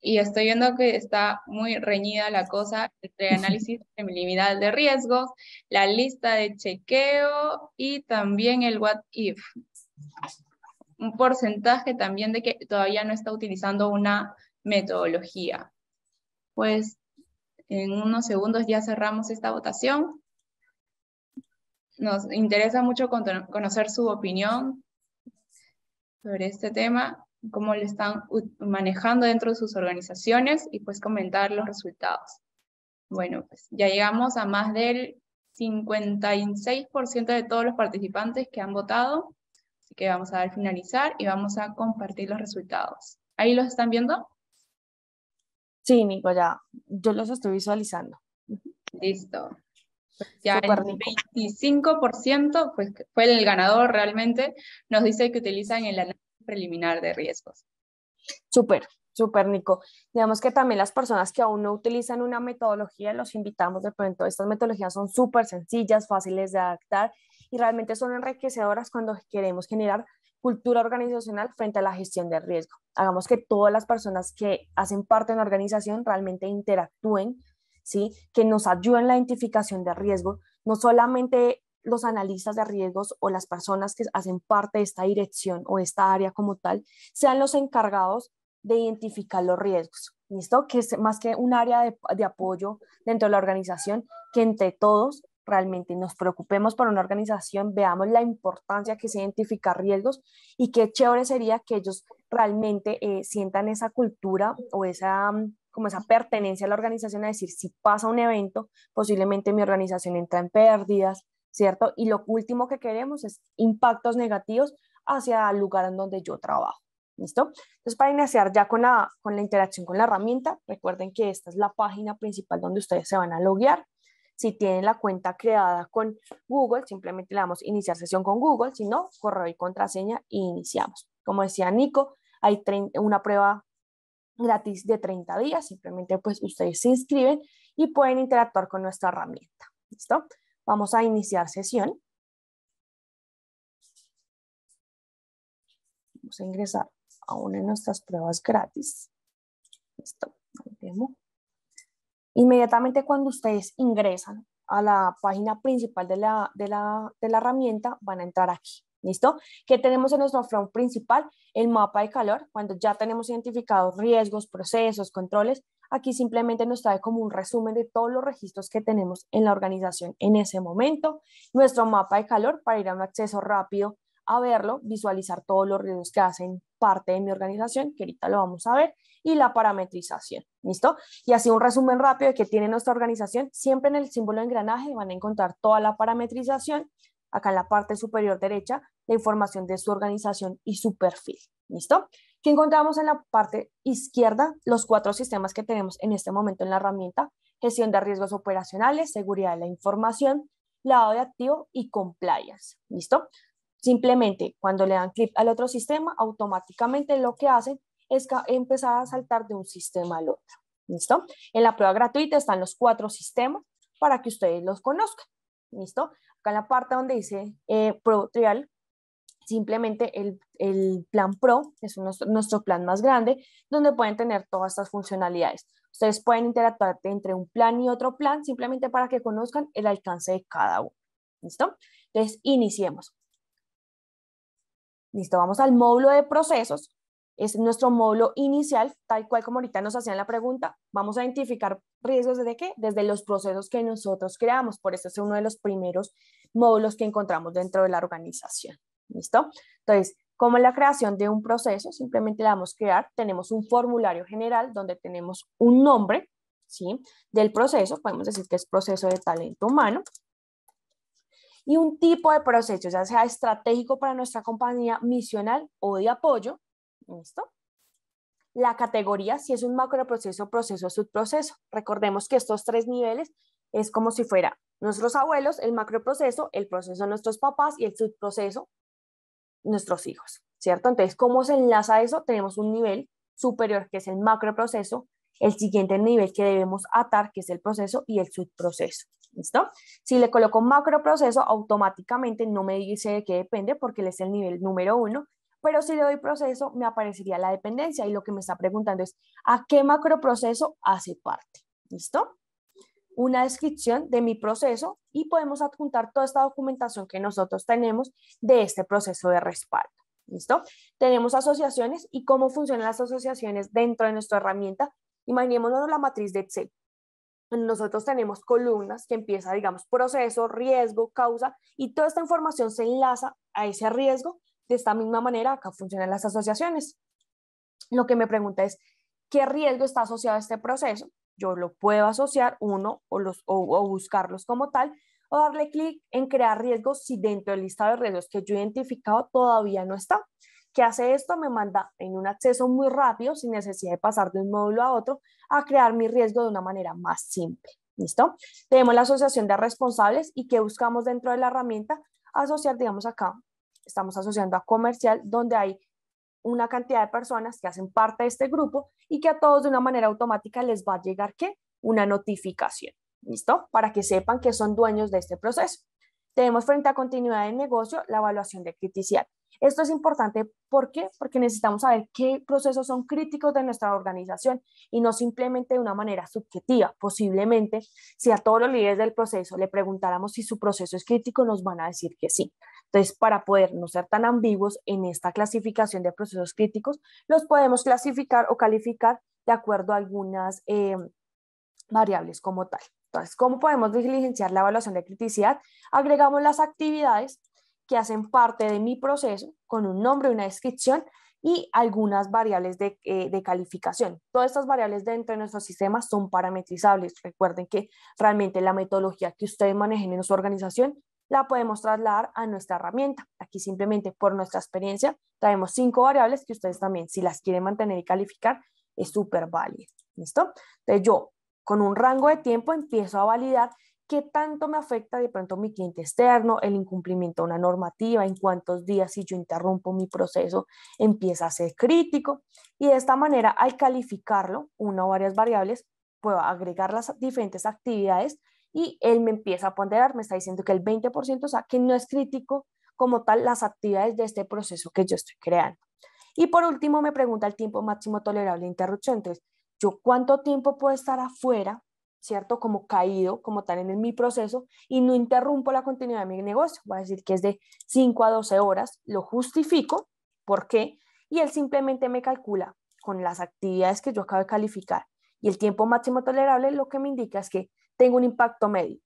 y estoy viendo que está muy reñida la cosa entre análisis preliminar de riesgos, la lista de chequeo y también el what if. Un porcentaje también de que todavía no está utilizando una metodología. Pues en unos segundos ya cerramos esta votación. Nos interesa mucho conocer su opinión sobre este tema cómo lo están manejando dentro de sus organizaciones y pues comentar los resultados. Bueno, pues ya llegamos a más del 56% de todos los participantes que han votado, así que vamos a dar finalizar y vamos a compartir los resultados. ¿Ahí los están viendo? Sí, Nico, ya. Yo los estoy visualizando. Listo. Pues, ya el 25% pues, fue el ganador realmente. Nos dice que utilizan el análisis preliminar de riesgos. Súper, súper, Nico. Digamos que también las personas que aún no utilizan una metodología, los invitamos de pronto. Estas metodologías son súper sencillas, fáciles de adaptar y realmente son enriquecedoras cuando queremos generar cultura organizacional frente a la gestión de riesgo. Hagamos que todas las personas que hacen parte de una organización realmente interactúen, ¿sí? que nos ayuden en la identificación de riesgo, no solamente los analistas de riesgos o las personas que hacen parte de esta dirección o esta área como tal sean los encargados de identificar los riesgos. ¿Listo? Que es más que un área de, apoyo dentro de la organización, que entre todos realmente nos preocupemos por una organización, veamos la importancia que es identificar riesgos y qué chévere sería que ellos realmente eh, sientan esa cultura o esa mm, como esa pertenencia a la organización a decir si pasa un evento posiblemente mi organización entra en pérdidas ¿cierto? Y lo último que queremos es impactos negativos hacia el lugar en donde yo trabajo. ¿Listo? Entonces, para iniciar ya con la, interacción con la herramienta, recuerden que esta es la página principal donde ustedes se van a loguear. Si tienen la cuenta creada con Google, simplemente le damos iniciar sesión con Google, si no, correo y contraseña e iniciamos. Como decía Nico, hay una prueba gratis de 30 días, simplemente pues ustedes se inscriben y pueden interactuar con nuestra herramienta. ¿Listo? Vamos a iniciar sesión. Vamos a ingresar a una de nuestras pruebas gratis. Listo, Inmediatamente cuando ustedes ingresan a la página principal de la, de la herramienta, van a entrar aquí. ¿Listo? ¿Qué tenemos en nuestro front principal? El mapa de calor, cuando ya tenemos identificados riesgos, procesos, controles, Aquí simplemente nos trae como un resumen de todos los registros que tenemos en la organización en ese momento, nuestro mapa de calor para ir a un acceso rápido a verlo, visualizar todos los riesgos que hacen parte de mi organización, que ahorita lo vamos a ver, y la parametrización, ¿listo? Y así un resumen rápido de qué tiene nuestra organización. Siempre en el símbolo de engranaje van a encontrar toda la parametrización, acá en la parte superior derecha, la información de su organización y su perfil, ¿listo? que encontramos en la parte izquierda los cuatro sistemas que tenemos en este momento en la herramienta, gestión de riesgos operacionales, seguridad de la información, lavado de activo y compliance. ¿Listo? Simplemente cuando le dan clic al otro sistema, automáticamente lo que hacen es empezar a saltar de un sistema al otro. ¿Listo? En la prueba gratuita están los cuatro sistemas para que ustedes los conozcan. ¿Listo? Acá en la parte donde dice eh, Pro Trial, simplemente el, plan Pro, es nuestro, nuestro, plan más grande, donde pueden tener todas estas funcionalidades. Ustedes pueden interactuar entre un plan y otro plan simplemente para que conozcan el alcance de cada uno. ¿Listo? Entonces, iniciemos. Listo, vamos al módulo de procesos. Es nuestro módulo inicial, tal cual como ahorita nos hacían la pregunta. Vamos a identificar riesgos desde qué? Desde los procesos que nosotros creamos. Por eso es uno de los primeros módulos que encontramos dentro de la organización. ¿Listo? Entonces, como la creación de un proceso, simplemente vamos damos crear, tenemos un formulario general donde tenemos un nombre, ¿sí? Del proceso, podemos decir que es proceso de talento humano, y un tipo de proceso, ya sea estratégico para nuestra compañía, misional o de apoyo, ¿listo? La categoría, si es un macroproceso, proceso, subproceso. Recordemos que estos tres niveles es como si fuera nuestros abuelos, el macroproceso, el proceso de nuestros papás y el subproceso nuestros hijos, ¿cierto? Entonces, ¿cómo se enlaza eso? Tenemos un nivel superior que es el macroproceso, el siguiente nivel que debemos atar, que es el proceso, y el subproceso. ¿Listo? Si le coloco macroproceso, automáticamente no me dice de qué depende porque es el nivel número uno, pero si le doy proceso, me aparecería la dependencia y lo que me está preguntando es, ¿a qué macroproceso hace parte? ¿Listo? una descripción de mi proceso y podemos adjuntar toda esta documentación que nosotros tenemos de este proceso de respaldo. ¿Listo? Tenemos asociaciones y cómo funcionan las asociaciones dentro de nuestra herramienta. Imaginémonos la matriz de Excel. Nosotros tenemos columnas que empieza, digamos, proceso, riesgo, causa, y toda esta información se enlaza a ese riesgo. De esta misma manera, acá funcionan las asociaciones. Lo que me pregunta es, ¿qué riesgo está asociado a este proceso? yo lo puedo asociar uno o, los, buscarlos como tal o darle clic en crear riesgos si dentro del listado de riesgos que yo he identificado todavía no está. ¿Qué hace esto? Me manda en un acceso muy rápido, sin necesidad de pasar de un módulo a otro, a crear mi riesgo de una manera más simple. ¿Listo? Tenemos la asociación de responsables y ¿qué buscamos dentro de la herramienta asociar, digamos acá, estamos asociando a comercial, donde hay una cantidad de personas que hacen parte de este grupo y que a todos de una manera automática les va a llegar qué? Una notificación. ¿Listo? Para que sepan que son dueños de este proceso. Tenemos frente a continuidad de negocio la evaluación de criticidad. Esto es importante, ¿por qué? Porque necesitamos saber qué procesos son críticos de nuestra organización y no simplemente de una manera subjetiva. Posiblemente, si a todos los líderes del proceso le preguntáramos si su proceso es crítico, nos van a decir que sí. Entonces, para poder no ser tan ambiguos en esta clasificación de procesos críticos, los podemos clasificar o calificar de acuerdo a algunas em, variables como tal. Entonces, ¿cómo podemos diligenciar la evaluación de criticidad? Agregamos las actividades que hacen parte de mi proceso con un nombre, una descripción y algunas variables de, eh, de, calificación. Todas estas variables dentro de nuestro sistema son parametrizables. Recuerden que realmente la metodología que ustedes manejen en su organización la podemos trasladar a nuestra herramienta. Aquí simplemente por nuestra experiencia traemos cinco variables que ustedes también, si las quieren mantener y calificar, es súper válido. ¿Listo? Entonces yo con un rango de tiempo empiezo a validar qué tanto me afecta de pronto mi cliente externo, el incumplimiento de una normativa, en cuántos días si yo interrumpo mi proceso empieza a ser crítico. Y de esta manera, al calificarlo, una o varias variables, puedo agregar las diferentes actividades y él me empieza a ponderar, me está diciendo que el 20%, o sea, que no es crítico como tal las actividades de este proceso que yo estoy creando. Y por último me pregunta el tiempo máximo tolerable de interrupción. Entonces, yo cuánto tiempo puedo estar afuera, ¿cierto? Como caído, como tal en mi proceso y no interrumpo la continuidad de mi negocio. Voy a decir que es de 5 a 12 horas, lo justifico, ¿por qué? Y él simplemente me calcula con las actividades que yo acabo de calificar y el tiempo máximo tolerable, lo que me indica es que tengo un impacto medio,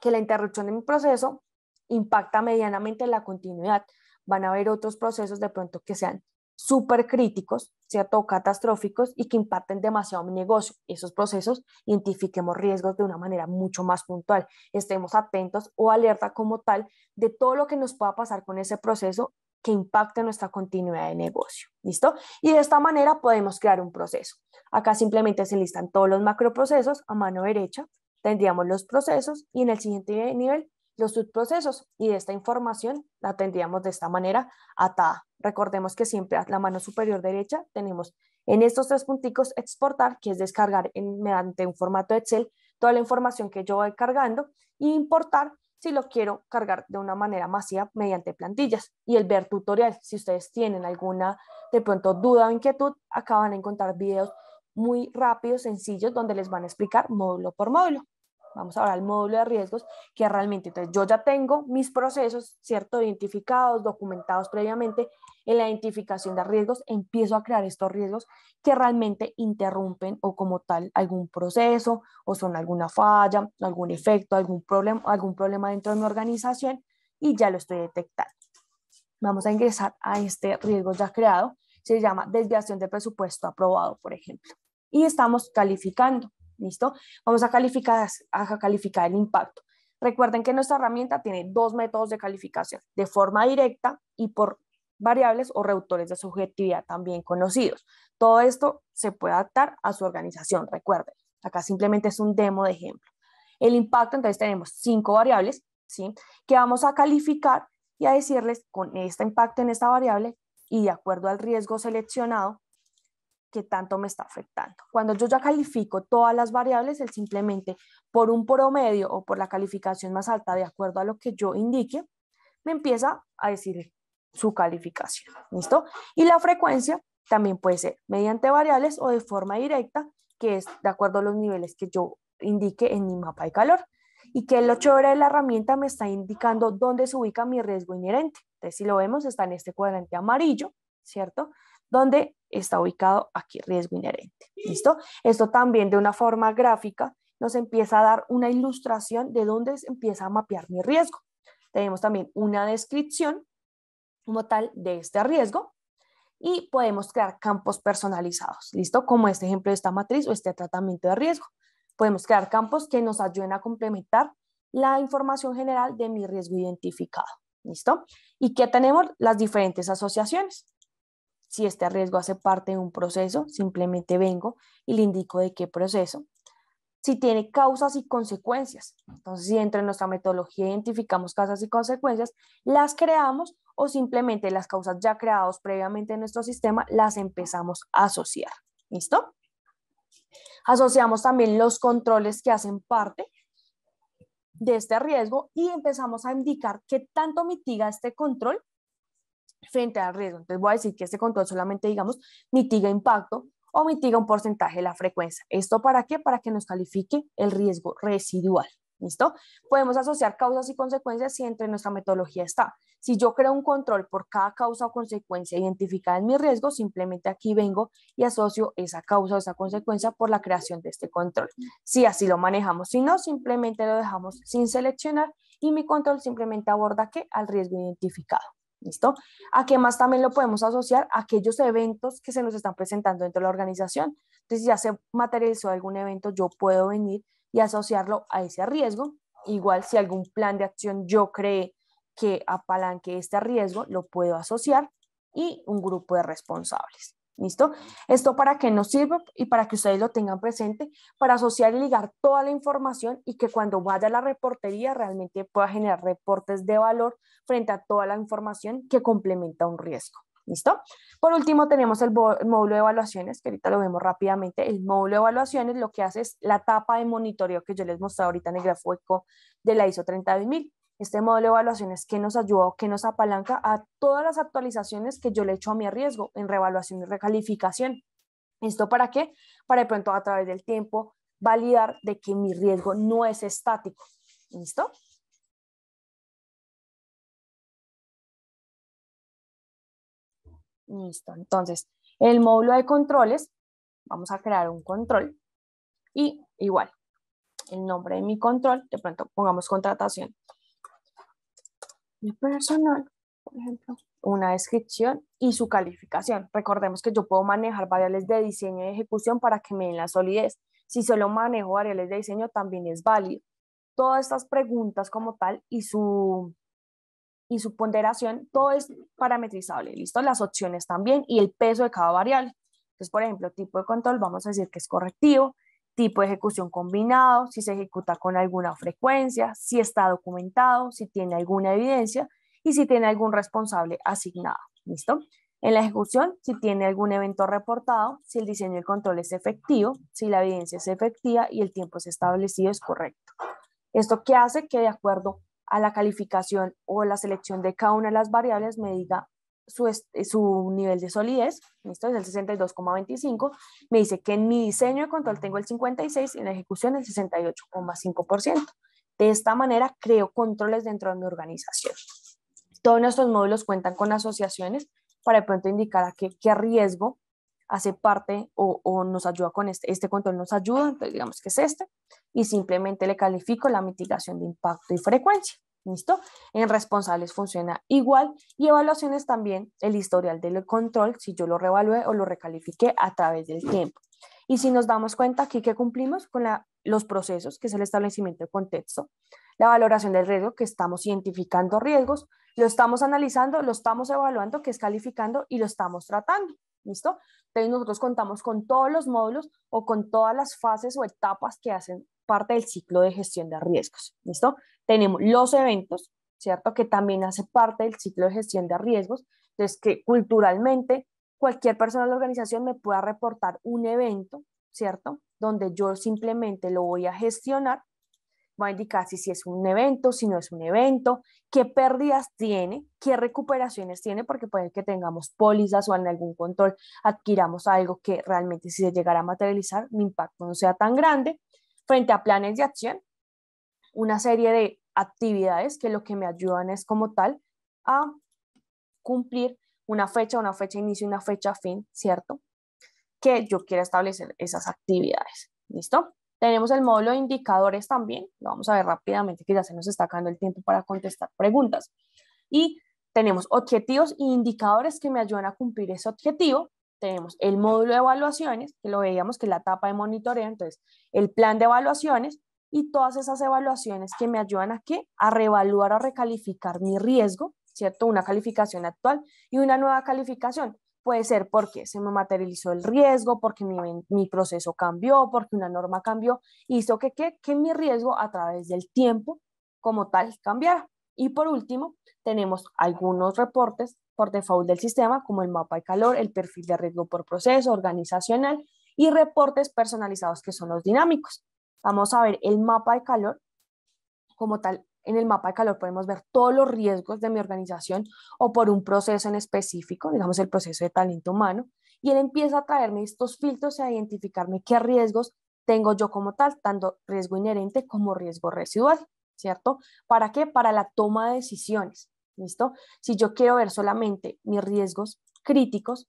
que la interrupción de mi proceso impacta medianamente la continuidad. Van a haber otros procesos de pronto que sean súper críticos, ¿cierto? catastróficos y que impacten demasiado mi negocio. Esos procesos identifiquemos riesgos de una manera mucho más puntual. Estemos atentos o alerta como tal de todo lo que nos pueda pasar con ese proceso que impacte nuestra continuidad de negocio. ¿Listo? Y de esta manera podemos crear un proceso. Acá simplemente se listan todos los macroprocesos a mano derecha tendríamos los procesos y en el siguiente nivel los subprocesos y esta información la tendríamos de esta manera atada. Recordemos que siempre a la mano superior derecha tenemos en estos tres punticos exportar, que es descargar mediante un formato Excel toda la información que yo voy cargando e importar si lo quiero cargar de una manera masiva mediante plantillas y el ver tutorial. Si ustedes tienen alguna de pronto duda o inquietud, acaban de encontrar videos muy rápidos, sencillos, donde les van a explicar módulo por módulo vamos ahora al módulo de riesgos, que realmente, entonces yo ya tengo mis procesos, ¿cierto? Identificados, documentados previamente en la identificación de riesgos, empiezo a crear estos riesgos que realmente interrumpen o como tal algún proceso o son alguna falla, algún efecto, algún problema, algún problema dentro de mi organización y ya lo estoy detectando. Vamos a ingresar a este riesgo ya creado, se llama desviación de presupuesto aprobado, por ejemplo, y estamos calificando ¿Listo? Vamos a calificar, el impacto. Recuerden que nuestra herramienta tiene dos métodos de calificación, de forma directa y por variables o reductores de subjetividad también conocidos. Todo esto se puede adaptar a su organización, recuerden. Acá simplemente es un demo de ejemplo. El impacto, entonces tenemos cinco variables, ¿sí? Que vamos a calificar y a decirles con este impacto en esta variable y de acuerdo al riesgo seleccionado, que tanto me está afectando. Cuando yo ya califico todas las variables, él simplemente por un promedio o por la calificación más alta, de acuerdo a lo que yo indique, me empieza a decir su calificación. ¿Listo? Y la frecuencia también puede ser mediante variables o de forma directa, que es de acuerdo a los niveles que yo indique en mi mapa de calor. Y que el 8-hora de la herramienta me está indicando dónde se ubica mi riesgo inherente. Entonces, si lo vemos, está en este cuadrante amarillo, ¿cierto? donde está ubicado aquí riesgo inherente. ¿Listo? Esto también de una forma gráfica nos empieza a dar una ilustración de dónde se empieza a mapear mi riesgo. Tenemos también una descripción como tal de este riesgo y podemos crear campos personalizados, ¿listo? Como este ejemplo de esta matriz o este tratamiento de riesgo. Podemos crear campos que nos ayuden a complementar la información general de mi riesgo identificado, ¿listo? Y qué tenemos las diferentes asociaciones. Si este riesgo hace parte de un proceso, simplemente vengo y le indico de qué proceso. Si tiene causas y consecuencias. Entonces, si dentro de nuestra metodología identificamos causas y consecuencias, las creamos o simplemente las causas ya creadas previamente en nuestro sistema las empezamos a asociar. ¿Listo? Asociamos también los controles que hacen parte de este riesgo y empezamos a indicar qué tanto mitiga este control frente al riesgo. Entonces voy a decir que este control solamente, digamos, mitiga impacto o mitiga un porcentaje de la frecuencia. ¿Esto para qué? Para que nos califique el riesgo residual. ¿Listo? Podemos asociar causas y consecuencias si entre nuestra metodología está. Si yo creo un control por cada causa o consecuencia identificada en mi riesgo, simplemente aquí vengo y asocio esa causa o esa consecuencia por la creación de este control. Si así lo manejamos, si no, simplemente lo dejamos sin seleccionar y mi control simplemente aborda qué? al riesgo identificado. ¿listo? ¿A qué más también lo podemos asociar? A aquellos eventos que se nos están presentando dentro de la organización. Entonces, si ya se materializó algún evento, yo puedo venir y asociarlo a ese riesgo. Igual, si algún plan de acción yo cree que apalanque este riesgo, lo puedo asociar y un grupo de responsables. ¿Listo? ¿Esto para que nos sirva Y para que ustedes lo tengan presente, para asociar y ligar toda la información y que cuando vaya a la reportería realmente pueda generar reportes de valor frente a toda la información que complementa un riesgo. ¿Listo? Por último, tenemos el, módulo de evaluaciones, que ahorita lo vemos rápidamente. El módulo de evaluaciones lo que hace es la tapa de monitoreo que yo les mostré ahorita en el gráfico de la ISO 32000. Este módulo de evaluaciones que nos ayuda o que nos apalanca a todas las actualizaciones que yo le echo a mi riesgo en reevaluación y recalificación. ¿Esto para qué? Para de pronto a través del tiempo validar de que mi riesgo no es estático. ¿Listo? Listo. Entonces, el módulo de controles, vamos a crear un control. Y igual, el nombre de mi control, de pronto pongamos contratación personal, por ejemplo, una descripción y su calificación. Recordemos que yo puedo manejar variables de diseño y ejecución para que me den la solidez. Si solo manejo variables de diseño, también es válido. Todas estas preguntas como tal y su, su ponderación, todo es parametrizable, ¿listo? Las opciones también y el peso de cada variable. Entonces, por ejemplo, tipo de control, vamos a decir que es correctivo, tipo de ejecución combinado, si se ejecuta con alguna frecuencia, si está documentado, si tiene alguna evidencia y si tiene algún responsable asignado. ¿Listo? En la ejecución, si tiene algún evento reportado, si el diseño y control es efectivo, si la evidencia es efectiva y el tiempo es establecido es correcto. Esto qué hace que de acuerdo a la calificación o la selección de cada una de las variables me diga eh, su, nivel de solidez, esto es el 62,25, me dice que en mi diseño de control tengo el 56 y en la ejecución el 68,5%. De esta manera creo controles dentro de mi organización. Todos nuestros módulos cuentan con asociaciones para de pronto indicar a qué, riesgo hace parte o, o, nos ayuda con este, este control nos ayuda, entonces digamos que es este, y simplemente le califico la mitigación de impacto y frecuencia. ¿Listo? En responsables funciona igual y evaluaciones también el historial del control, si yo lo reevalué o lo recalifiqué a través del tiempo. Y si nos damos cuenta aquí que cumplimos con los procesos, que es el establecimiento de contexto, la valoración del riesgo, que estamos identificando riesgos, lo estamos analizando, lo estamos evaluando, que es calificando y lo estamos tratando. ¿Listo? Entonces nosotros contamos con todos los módulos o con todas las fases o etapas que hacen parte del ciclo de gestión de riesgos. ¿Listo? Tenemos los eventos, ¿cierto? Que también hace parte del ciclo de gestión de riesgos. Entonces, que culturalmente cualquier persona de la organización me pueda reportar un evento, ¿cierto? Donde yo simplemente lo voy a gestionar. Va a indicar si, si es un evento, si no es un evento, qué pérdidas tiene, qué recuperaciones tiene, porque puede que tengamos pólizas o en algún control adquiramos algo que realmente si se llegara a materializar, mi impacto no sea tan grande frente a planes de acción, una serie de actividades que lo que me ayudan es como tal a cumplir una fecha, una fecha inicio, una fecha fin, ¿cierto? Que yo quiera establecer esas actividades, ¿listo? Tenemos el módulo de indicadores también, lo vamos a ver rápidamente que ya se nos está acabando el tiempo para contestar preguntas. Y tenemos objetivos e indicadores que me ayudan a cumplir ese objetivo tenemos el módulo de evaluaciones, que lo veíamos que es la etapa de monitoreo, entonces el plan de evaluaciones y todas esas evaluaciones que me ayudan a qué? A reevaluar o recalificar mi riesgo, ¿cierto? Una calificación actual y una nueva calificación. Puede ser porque se me materializó el riesgo, porque mi, proceso cambió, porque una norma cambió, hizo que, que mi riesgo a través del tiempo como tal cambiara. Y por último, tenemos algunos reportes por default del sistema, como el mapa de calor, el perfil de riesgo por proceso organizacional y reportes personalizados que son los dinámicos. Vamos a ver el mapa de calor. Como tal, en el mapa de calor podemos ver todos los riesgos de mi organización o por un proceso en específico, digamos el proceso de talento humano, y él empieza a traerme estos filtros y a identificarme qué riesgos tengo yo como tal, tanto riesgo inherente como riesgo residual. ¿cierto? ¿Para qué? Para la toma de decisiones, ¿listo? Si yo quiero ver solamente mis riesgos críticos,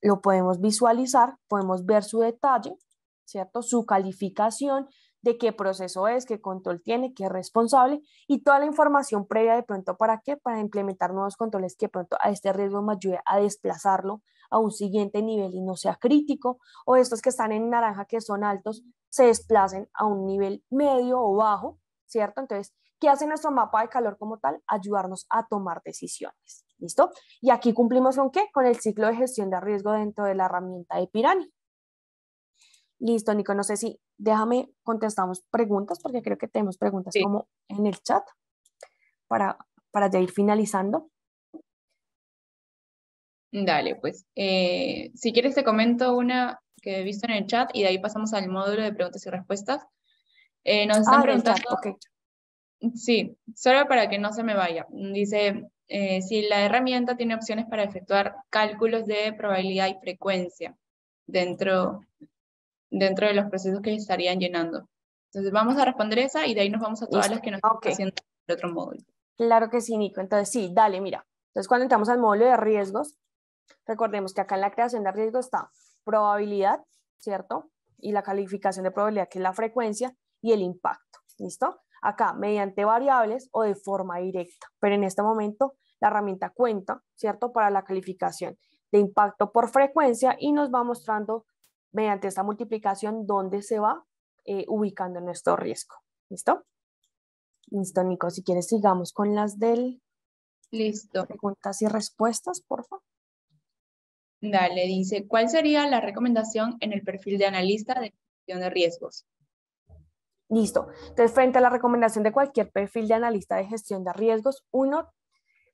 lo podemos visualizar, podemos ver su detalle, ¿cierto? Su calificación, de qué proceso es, qué control tiene, qué es responsable y toda la información previa de pronto para qué, para implementar nuevos controles que pronto a este riesgo me ayude a desplazarlo a un siguiente nivel y no sea crítico o estos que están en naranja que son altos se desplacen a un nivel medio o bajo ¿cierto? Entonces, ¿qué hace nuestro mapa de calor como tal? Ayudarnos a tomar decisiones, ¿listo? Y aquí cumplimos con qué? Con el ciclo de gestión de riesgo dentro de la herramienta de Pirani. Listo, Nico, no sé si déjame contestamos preguntas porque creo que tenemos preguntas como en el chat para, para ir finalizando. Dale, pues. Eh, si quieres te comento una que he visto en el chat y de ahí pasamos al módulo de preguntas y respuestas. Eh, nos están ah, preguntando. Sí, solo para que no se me vaya. Dice, eh, si la herramienta tiene opciones para efectuar cálculos de probabilidad y frecuencia dentro, dentro de los procesos que estarían llenando. Entonces vamos a responder esa y de ahí nos vamos a todas las que nos están haciendo el otro módulo. Claro que sí, Nico. Entonces sí, dale, mira. Entonces cuando entramos al módulo de riesgos, recordemos que acá en la creación de riesgos está probabilidad, ¿cierto? Y la calificación de probabilidad, que es la frecuencia, y el impacto. ¿Listo? Acá, mediante variables o de forma directa. Pero en este momento, la herramienta cuenta, ¿cierto? Para la calificación de impacto por frecuencia y nos va mostrando mediante esta multiplicación dónde se va eh, ubicando nuestro riesgo. ¿Listo? Listo, Nico. Si quieres, sigamos con las del... Listo. Preguntas y respuestas, por favor. Dale, dice, ¿cuál sería la recomendación en el perfil de analista de gestión de riesgos? Listo. Entonces, frente a la recomendación de cualquier perfil de analista de gestión de riesgos, uno,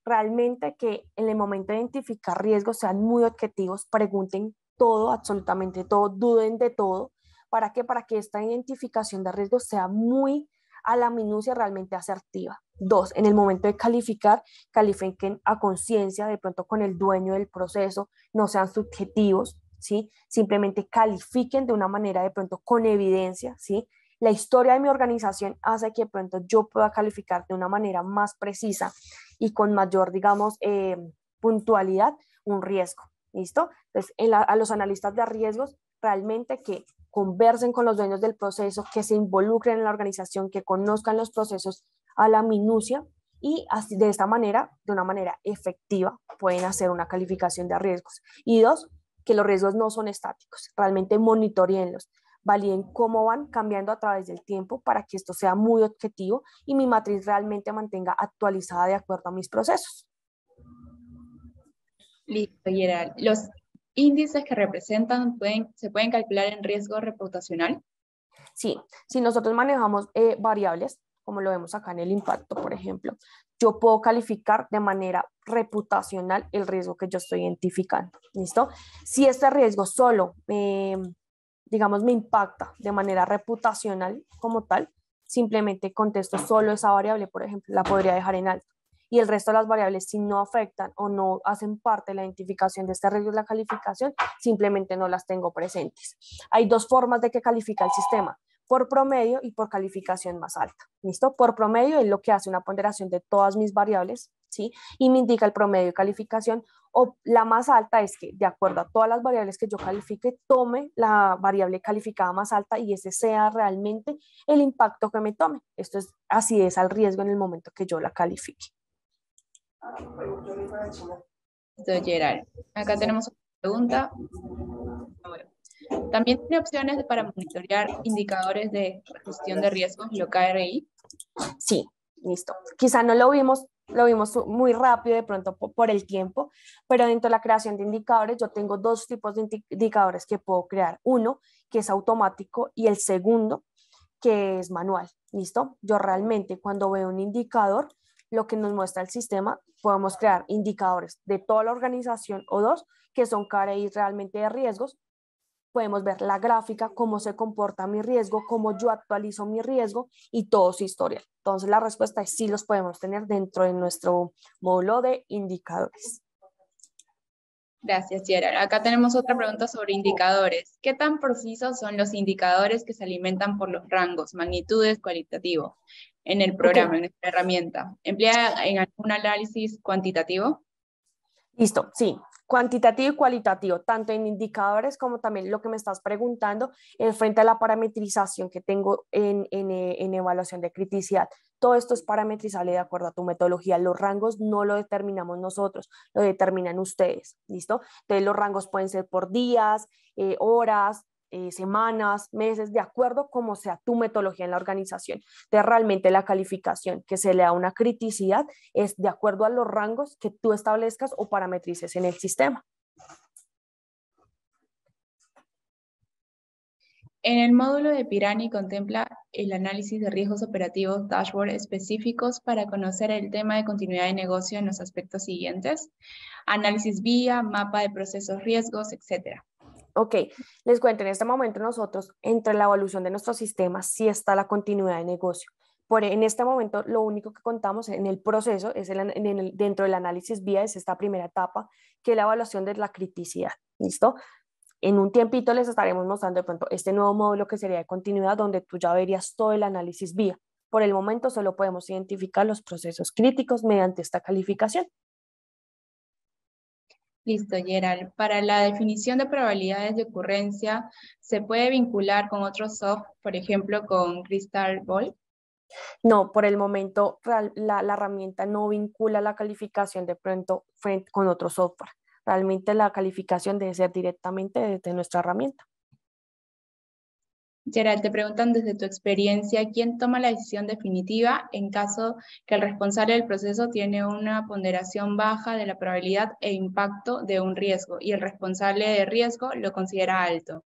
realmente que en el momento de identificar riesgos sean muy objetivos, pregunten todo, absolutamente todo, duden de todo. ¿Para qué? Para que esta identificación de riesgos sea muy a la minucia realmente asertiva. Dos, en el momento de calificar, califiquen a conciencia, de pronto con el dueño del proceso, no sean subjetivos, ¿sí? Simplemente califiquen de una manera de pronto con evidencia, ¿sí? la historia de mi organización hace que pronto yo pueda calificar de una manera más precisa y con mayor, digamos, eh, puntualidad un riesgo. ¿Listo? Entonces, a los analistas de riesgos, realmente que conversen con los dueños del proceso, que se involucren en la organización, que conozcan los procesos a la minucia y de esta manera, de una manera efectiva, pueden hacer una calificación de riesgos. Y dos, que los riesgos no son estáticos, realmente monitoreenlos validen cómo van cambiando a través del tiempo para que esto sea muy objetivo y mi matriz realmente mantenga actualizada de acuerdo a mis procesos. Listo, Los índices que representan pueden, se pueden calcular en riesgo reputacional. Sí, si nosotros manejamos eh, variables, como lo vemos acá en el impacto, por ejemplo, yo puedo calificar de manera reputacional el riesgo que yo estoy identificando. ¿Listo? Si este riesgo solo em, digamos, me impacta de manera reputacional como tal, simplemente contesto solo esa variable, por ejemplo, la podría dejar en alto. Y el resto de las variables, si no afectan o no hacen parte de la identificación de este arreglo de la calificación, simplemente no las tengo presentes. Hay dos formas de que califica el sistema, por promedio y por calificación más alta. ¿Listo? Por promedio es lo que hace una ponderación de todas mis variables ¿sí? Y me indica el promedio de calificación o la más alta es que, de acuerdo a todas las variables que yo califique, tome la variable calificada más alta y ese sea realmente el impacto que me tome. Esto es así es al riesgo en el momento que yo la califique. Entonces, acá tenemos otra pregunta. También tiene opciones para monitorear indicadores de gestión de riesgos, lo KRI. Sí, listo. Quizá no lo vimos lo vimos muy rápido de pronto por el tiempo, pero dentro de la creación de indicadores yo tengo dos tipos de indicadores que puedo crear. Uno, que es automático, y el segundo, que es manual. ¿Listo? Yo realmente cuando veo un indicador, lo que nos muestra el sistema, podemos crear indicadores de toda la organización o dos que son y realmente de riesgos podemos ver la gráfica, cómo se comporta mi riesgo, cómo yo actualizo mi riesgo y todo su historial. Entonces la respuesta es sí los podemos tener dentro de nuestro módulo de indicadores. Gracias, Sierra. Acá tenemos otra pregunta sobre indicadores. ¿Qué tan precisos son los indicadores que se alimentan por los rangos, magnitudes, cualitativo en el programa, en esta herramienta? ¿Emplea en algún análisis cuantitativo? Listo, sí cuantitativo y cualitativo, tanto en indicadores como también lo que me estás preguntando en frente a la parametrización que tengo eh, en, evaluación de criticidad. Todo esto es parametrizable de acuerdo a tu metodología. Los rangos no lo determinamos nosotros, lo determinan ustedes, ¿listo? Entonces los rangos pueden ser por días, eh, horas, eh, semanas, meses, de acuerdo como sea tu metodología en la organización. De realmente la calificación que se le da una criticidad es de acuerdo a los rangos que tú establezcas o parametrices en el sistema. En el módulo de Pirani contempla el análisis de riesgos operativos dashboard específicos para conocer el tema de continuidad de negocio en los aspectos siguientes, análisis vía, mapa de procesos riesgos, etcétera Ok, les cuento, en este momento nosotros, entre la evolución de nuestro sistema, sí está la continuidad de negocio. Por, en este momento, lo único que contamos en el proceso es dentro del análisis vía, es esta primera etapa, que es la evaluación de la criticidad. ¿Listo? En un tiempito les estaremos mostrando de pronto este nuevo módulo que sería de continuidad, donde tú ya verías todo el análisis vía. Por el momento solo podemos identificar los procesos críticos mediante esta calificación. Listo, Gerald. Para la definición de probabilidades de ocurrencia, ¿se puede vincular con otros soft, por ejemplo, con Crystal Ball? No, por el momento la, herramienta no vincula la calificación de pronto con otro software. Realmente la calificación debe ser directamente desde nuestra herramienta. Gerald, te preguntan desde tu experiencia, ¿quién toma la decisión definitiva en caso que el responsable del proceso tiene una ponderación baja de la probabilidad e impacto de un riesgo y el responsable de riesgo lo considera alto?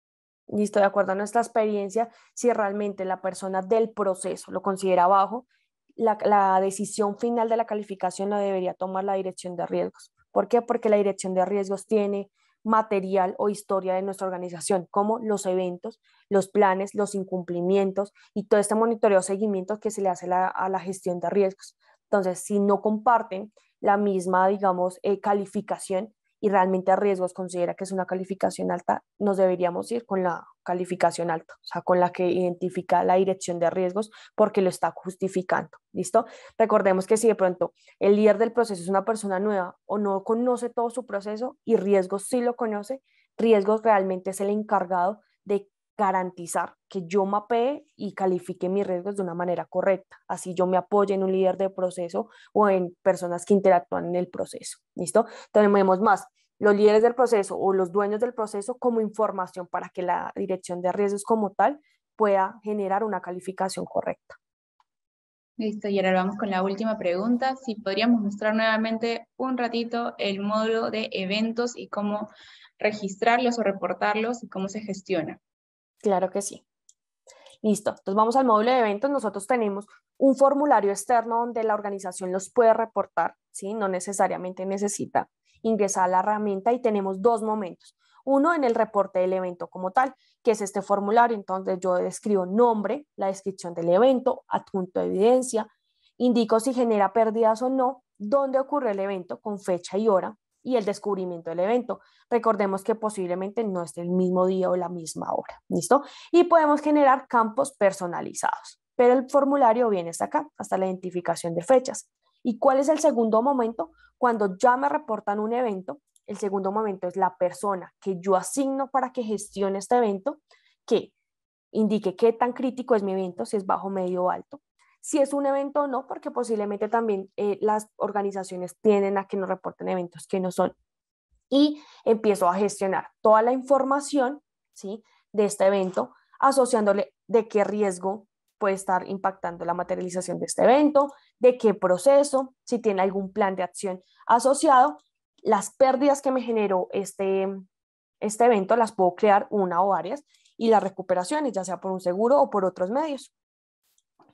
Listo, de acuerdo a nuestra experiencia, si realmente la persona del proceso lo considera bajo, la, la decisión final de la calificación la debería tomar la dirección de riesgos. ¿Por qué? Porque la dirección de riesgos tiene material o historia de nuestra organización, como los eventos, los planes, los incumplimientos y todo este monitoreo, seguimiento que se le hace a la gestión de riesgos. Entonces, si no comparten la misma, digamos, eh, calificación y realmente a riesgos considera que es una calificación alta, nos deberíamos ir con la, calificación alta, o sea, con la que identifica la dirección de riesgos porque lo está justificando, ¿listo? Recordemos que si de pronto el líder del proceso es una persona nueva o no conoce todo su proceso y riesgos sí lo conoce, riesgos realmente es el encargado de garantizar que yo mapee y califique mis riesgos de una manera correcta. Así yo me apoye en un líder de proceso o en personas que interactúan en el proceso. ¿Listo? Tenemos más los líderes del proceso o los dueños del proceso como información para que la dirección de riesgos como tal pueda generar una calificación correcta. Listo, y ahora vamos con la última pregunta. Si podríamos mostrar nuevamente un ratito el módulo de eventos y cómo registrarlos o reportarlos y cómo se gestiona. Claro que sí. Listo, entonces vamos al módulo de eventos. Nosotros tenemos un formulario externo donde la organización los puede reportar, ¿sí? No necesariamente necesita ingresar a la herramienta y tenemos dos momentos. Uno en el reporte del evento como tal, que es este formulario. Entonces yo describo nombre, la descripción del evento, adjunto de evidencia, indico si genera pérdidas o no, dónde ocurre el evento con fecha y hora y el descubrimiento del evento. Recordemos que posiblemente no esté el mismo día o la misma hora, ¿listo? Y podemos generar campos personalizados, pero el formulario viene hasta acá, hasta la identificación de fechas. ¿Y cuál es el segundo momento? Cuando ya me reportan un evento, el segundo momento es la persona que yo asigno para que gestione este evento, que indique qué tan crítico es mi evento, si es bajo, medio o alto, si es un evento o no, porque posiblemente también eh, las organizaciones tienen a que nos reporten eventos que no son. Y empiezo a gestionar toda la información ¿sí? de este evento, asociándole de qué riesgo puede estar impactando la materialización de este evento, de qué proceso, si tiene algún plan de acción asociado, las pérdidas que me generó este, este evento las puedo crear una o varias y las recuperaciones, ya sea por un seguro o por otros medios.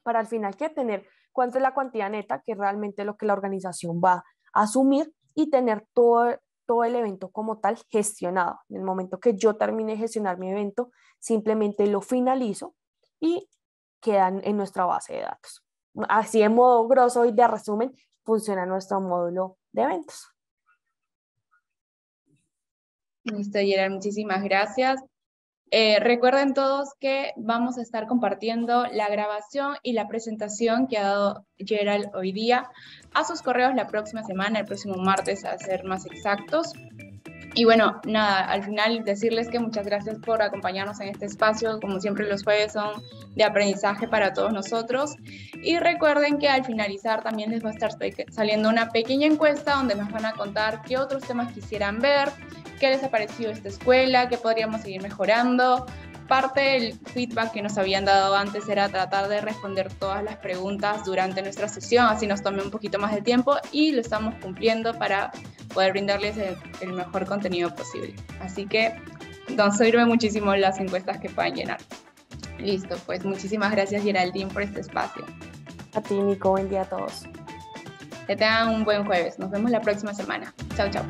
Para al final, que tener cuánto es la cuantía neta, que realmente lo que la organización va a asumir y tener todo, todo el evento como tal gestionado. En el momento que yo termine de gestionar mi evento, simplemente lo finalizo y quedan en nuestra base de datos. Así en modo grosso y de resumen funciona nuestro módulo de eventos. Listo, Gerald, muchísimas gracias. Eh, recuerden todos que vamos a estar compartiendo la grabación y la presentación que ha dado Gerald hoy día a sus correos la próxima semana, el próximo martes, a ser más exactos. Y bueno, nada, al final decirles que muchas gracias por acompañarnos en este espacio. Como siempre, los jueves son de aprendizaje para todos nosotros. Y recuerden que al finalizar también les va a estar saliendo una pequeña encuesta donde nos van a contar qué otros temas quisieran ver, qué les ha parecido esta escuela, qué podríamos seguir mejorando. Parte del feedback que nos habían dado antes era tratar de responder todas las preguntas durante nuestra sesión, así nos tome un poquito más de tiempo y lo estamos cumpliendo para poder brindarles el, mejor contenido posible. Así que nos sirve muchísimo las encuestas que puedan llenar. Listo, pues muchísimas gracias Geraldine por este espacio. A ti, Nico, buen día a todos. Que tengan un buen jueves. Nos vemos la próxima semana. Chao, chao.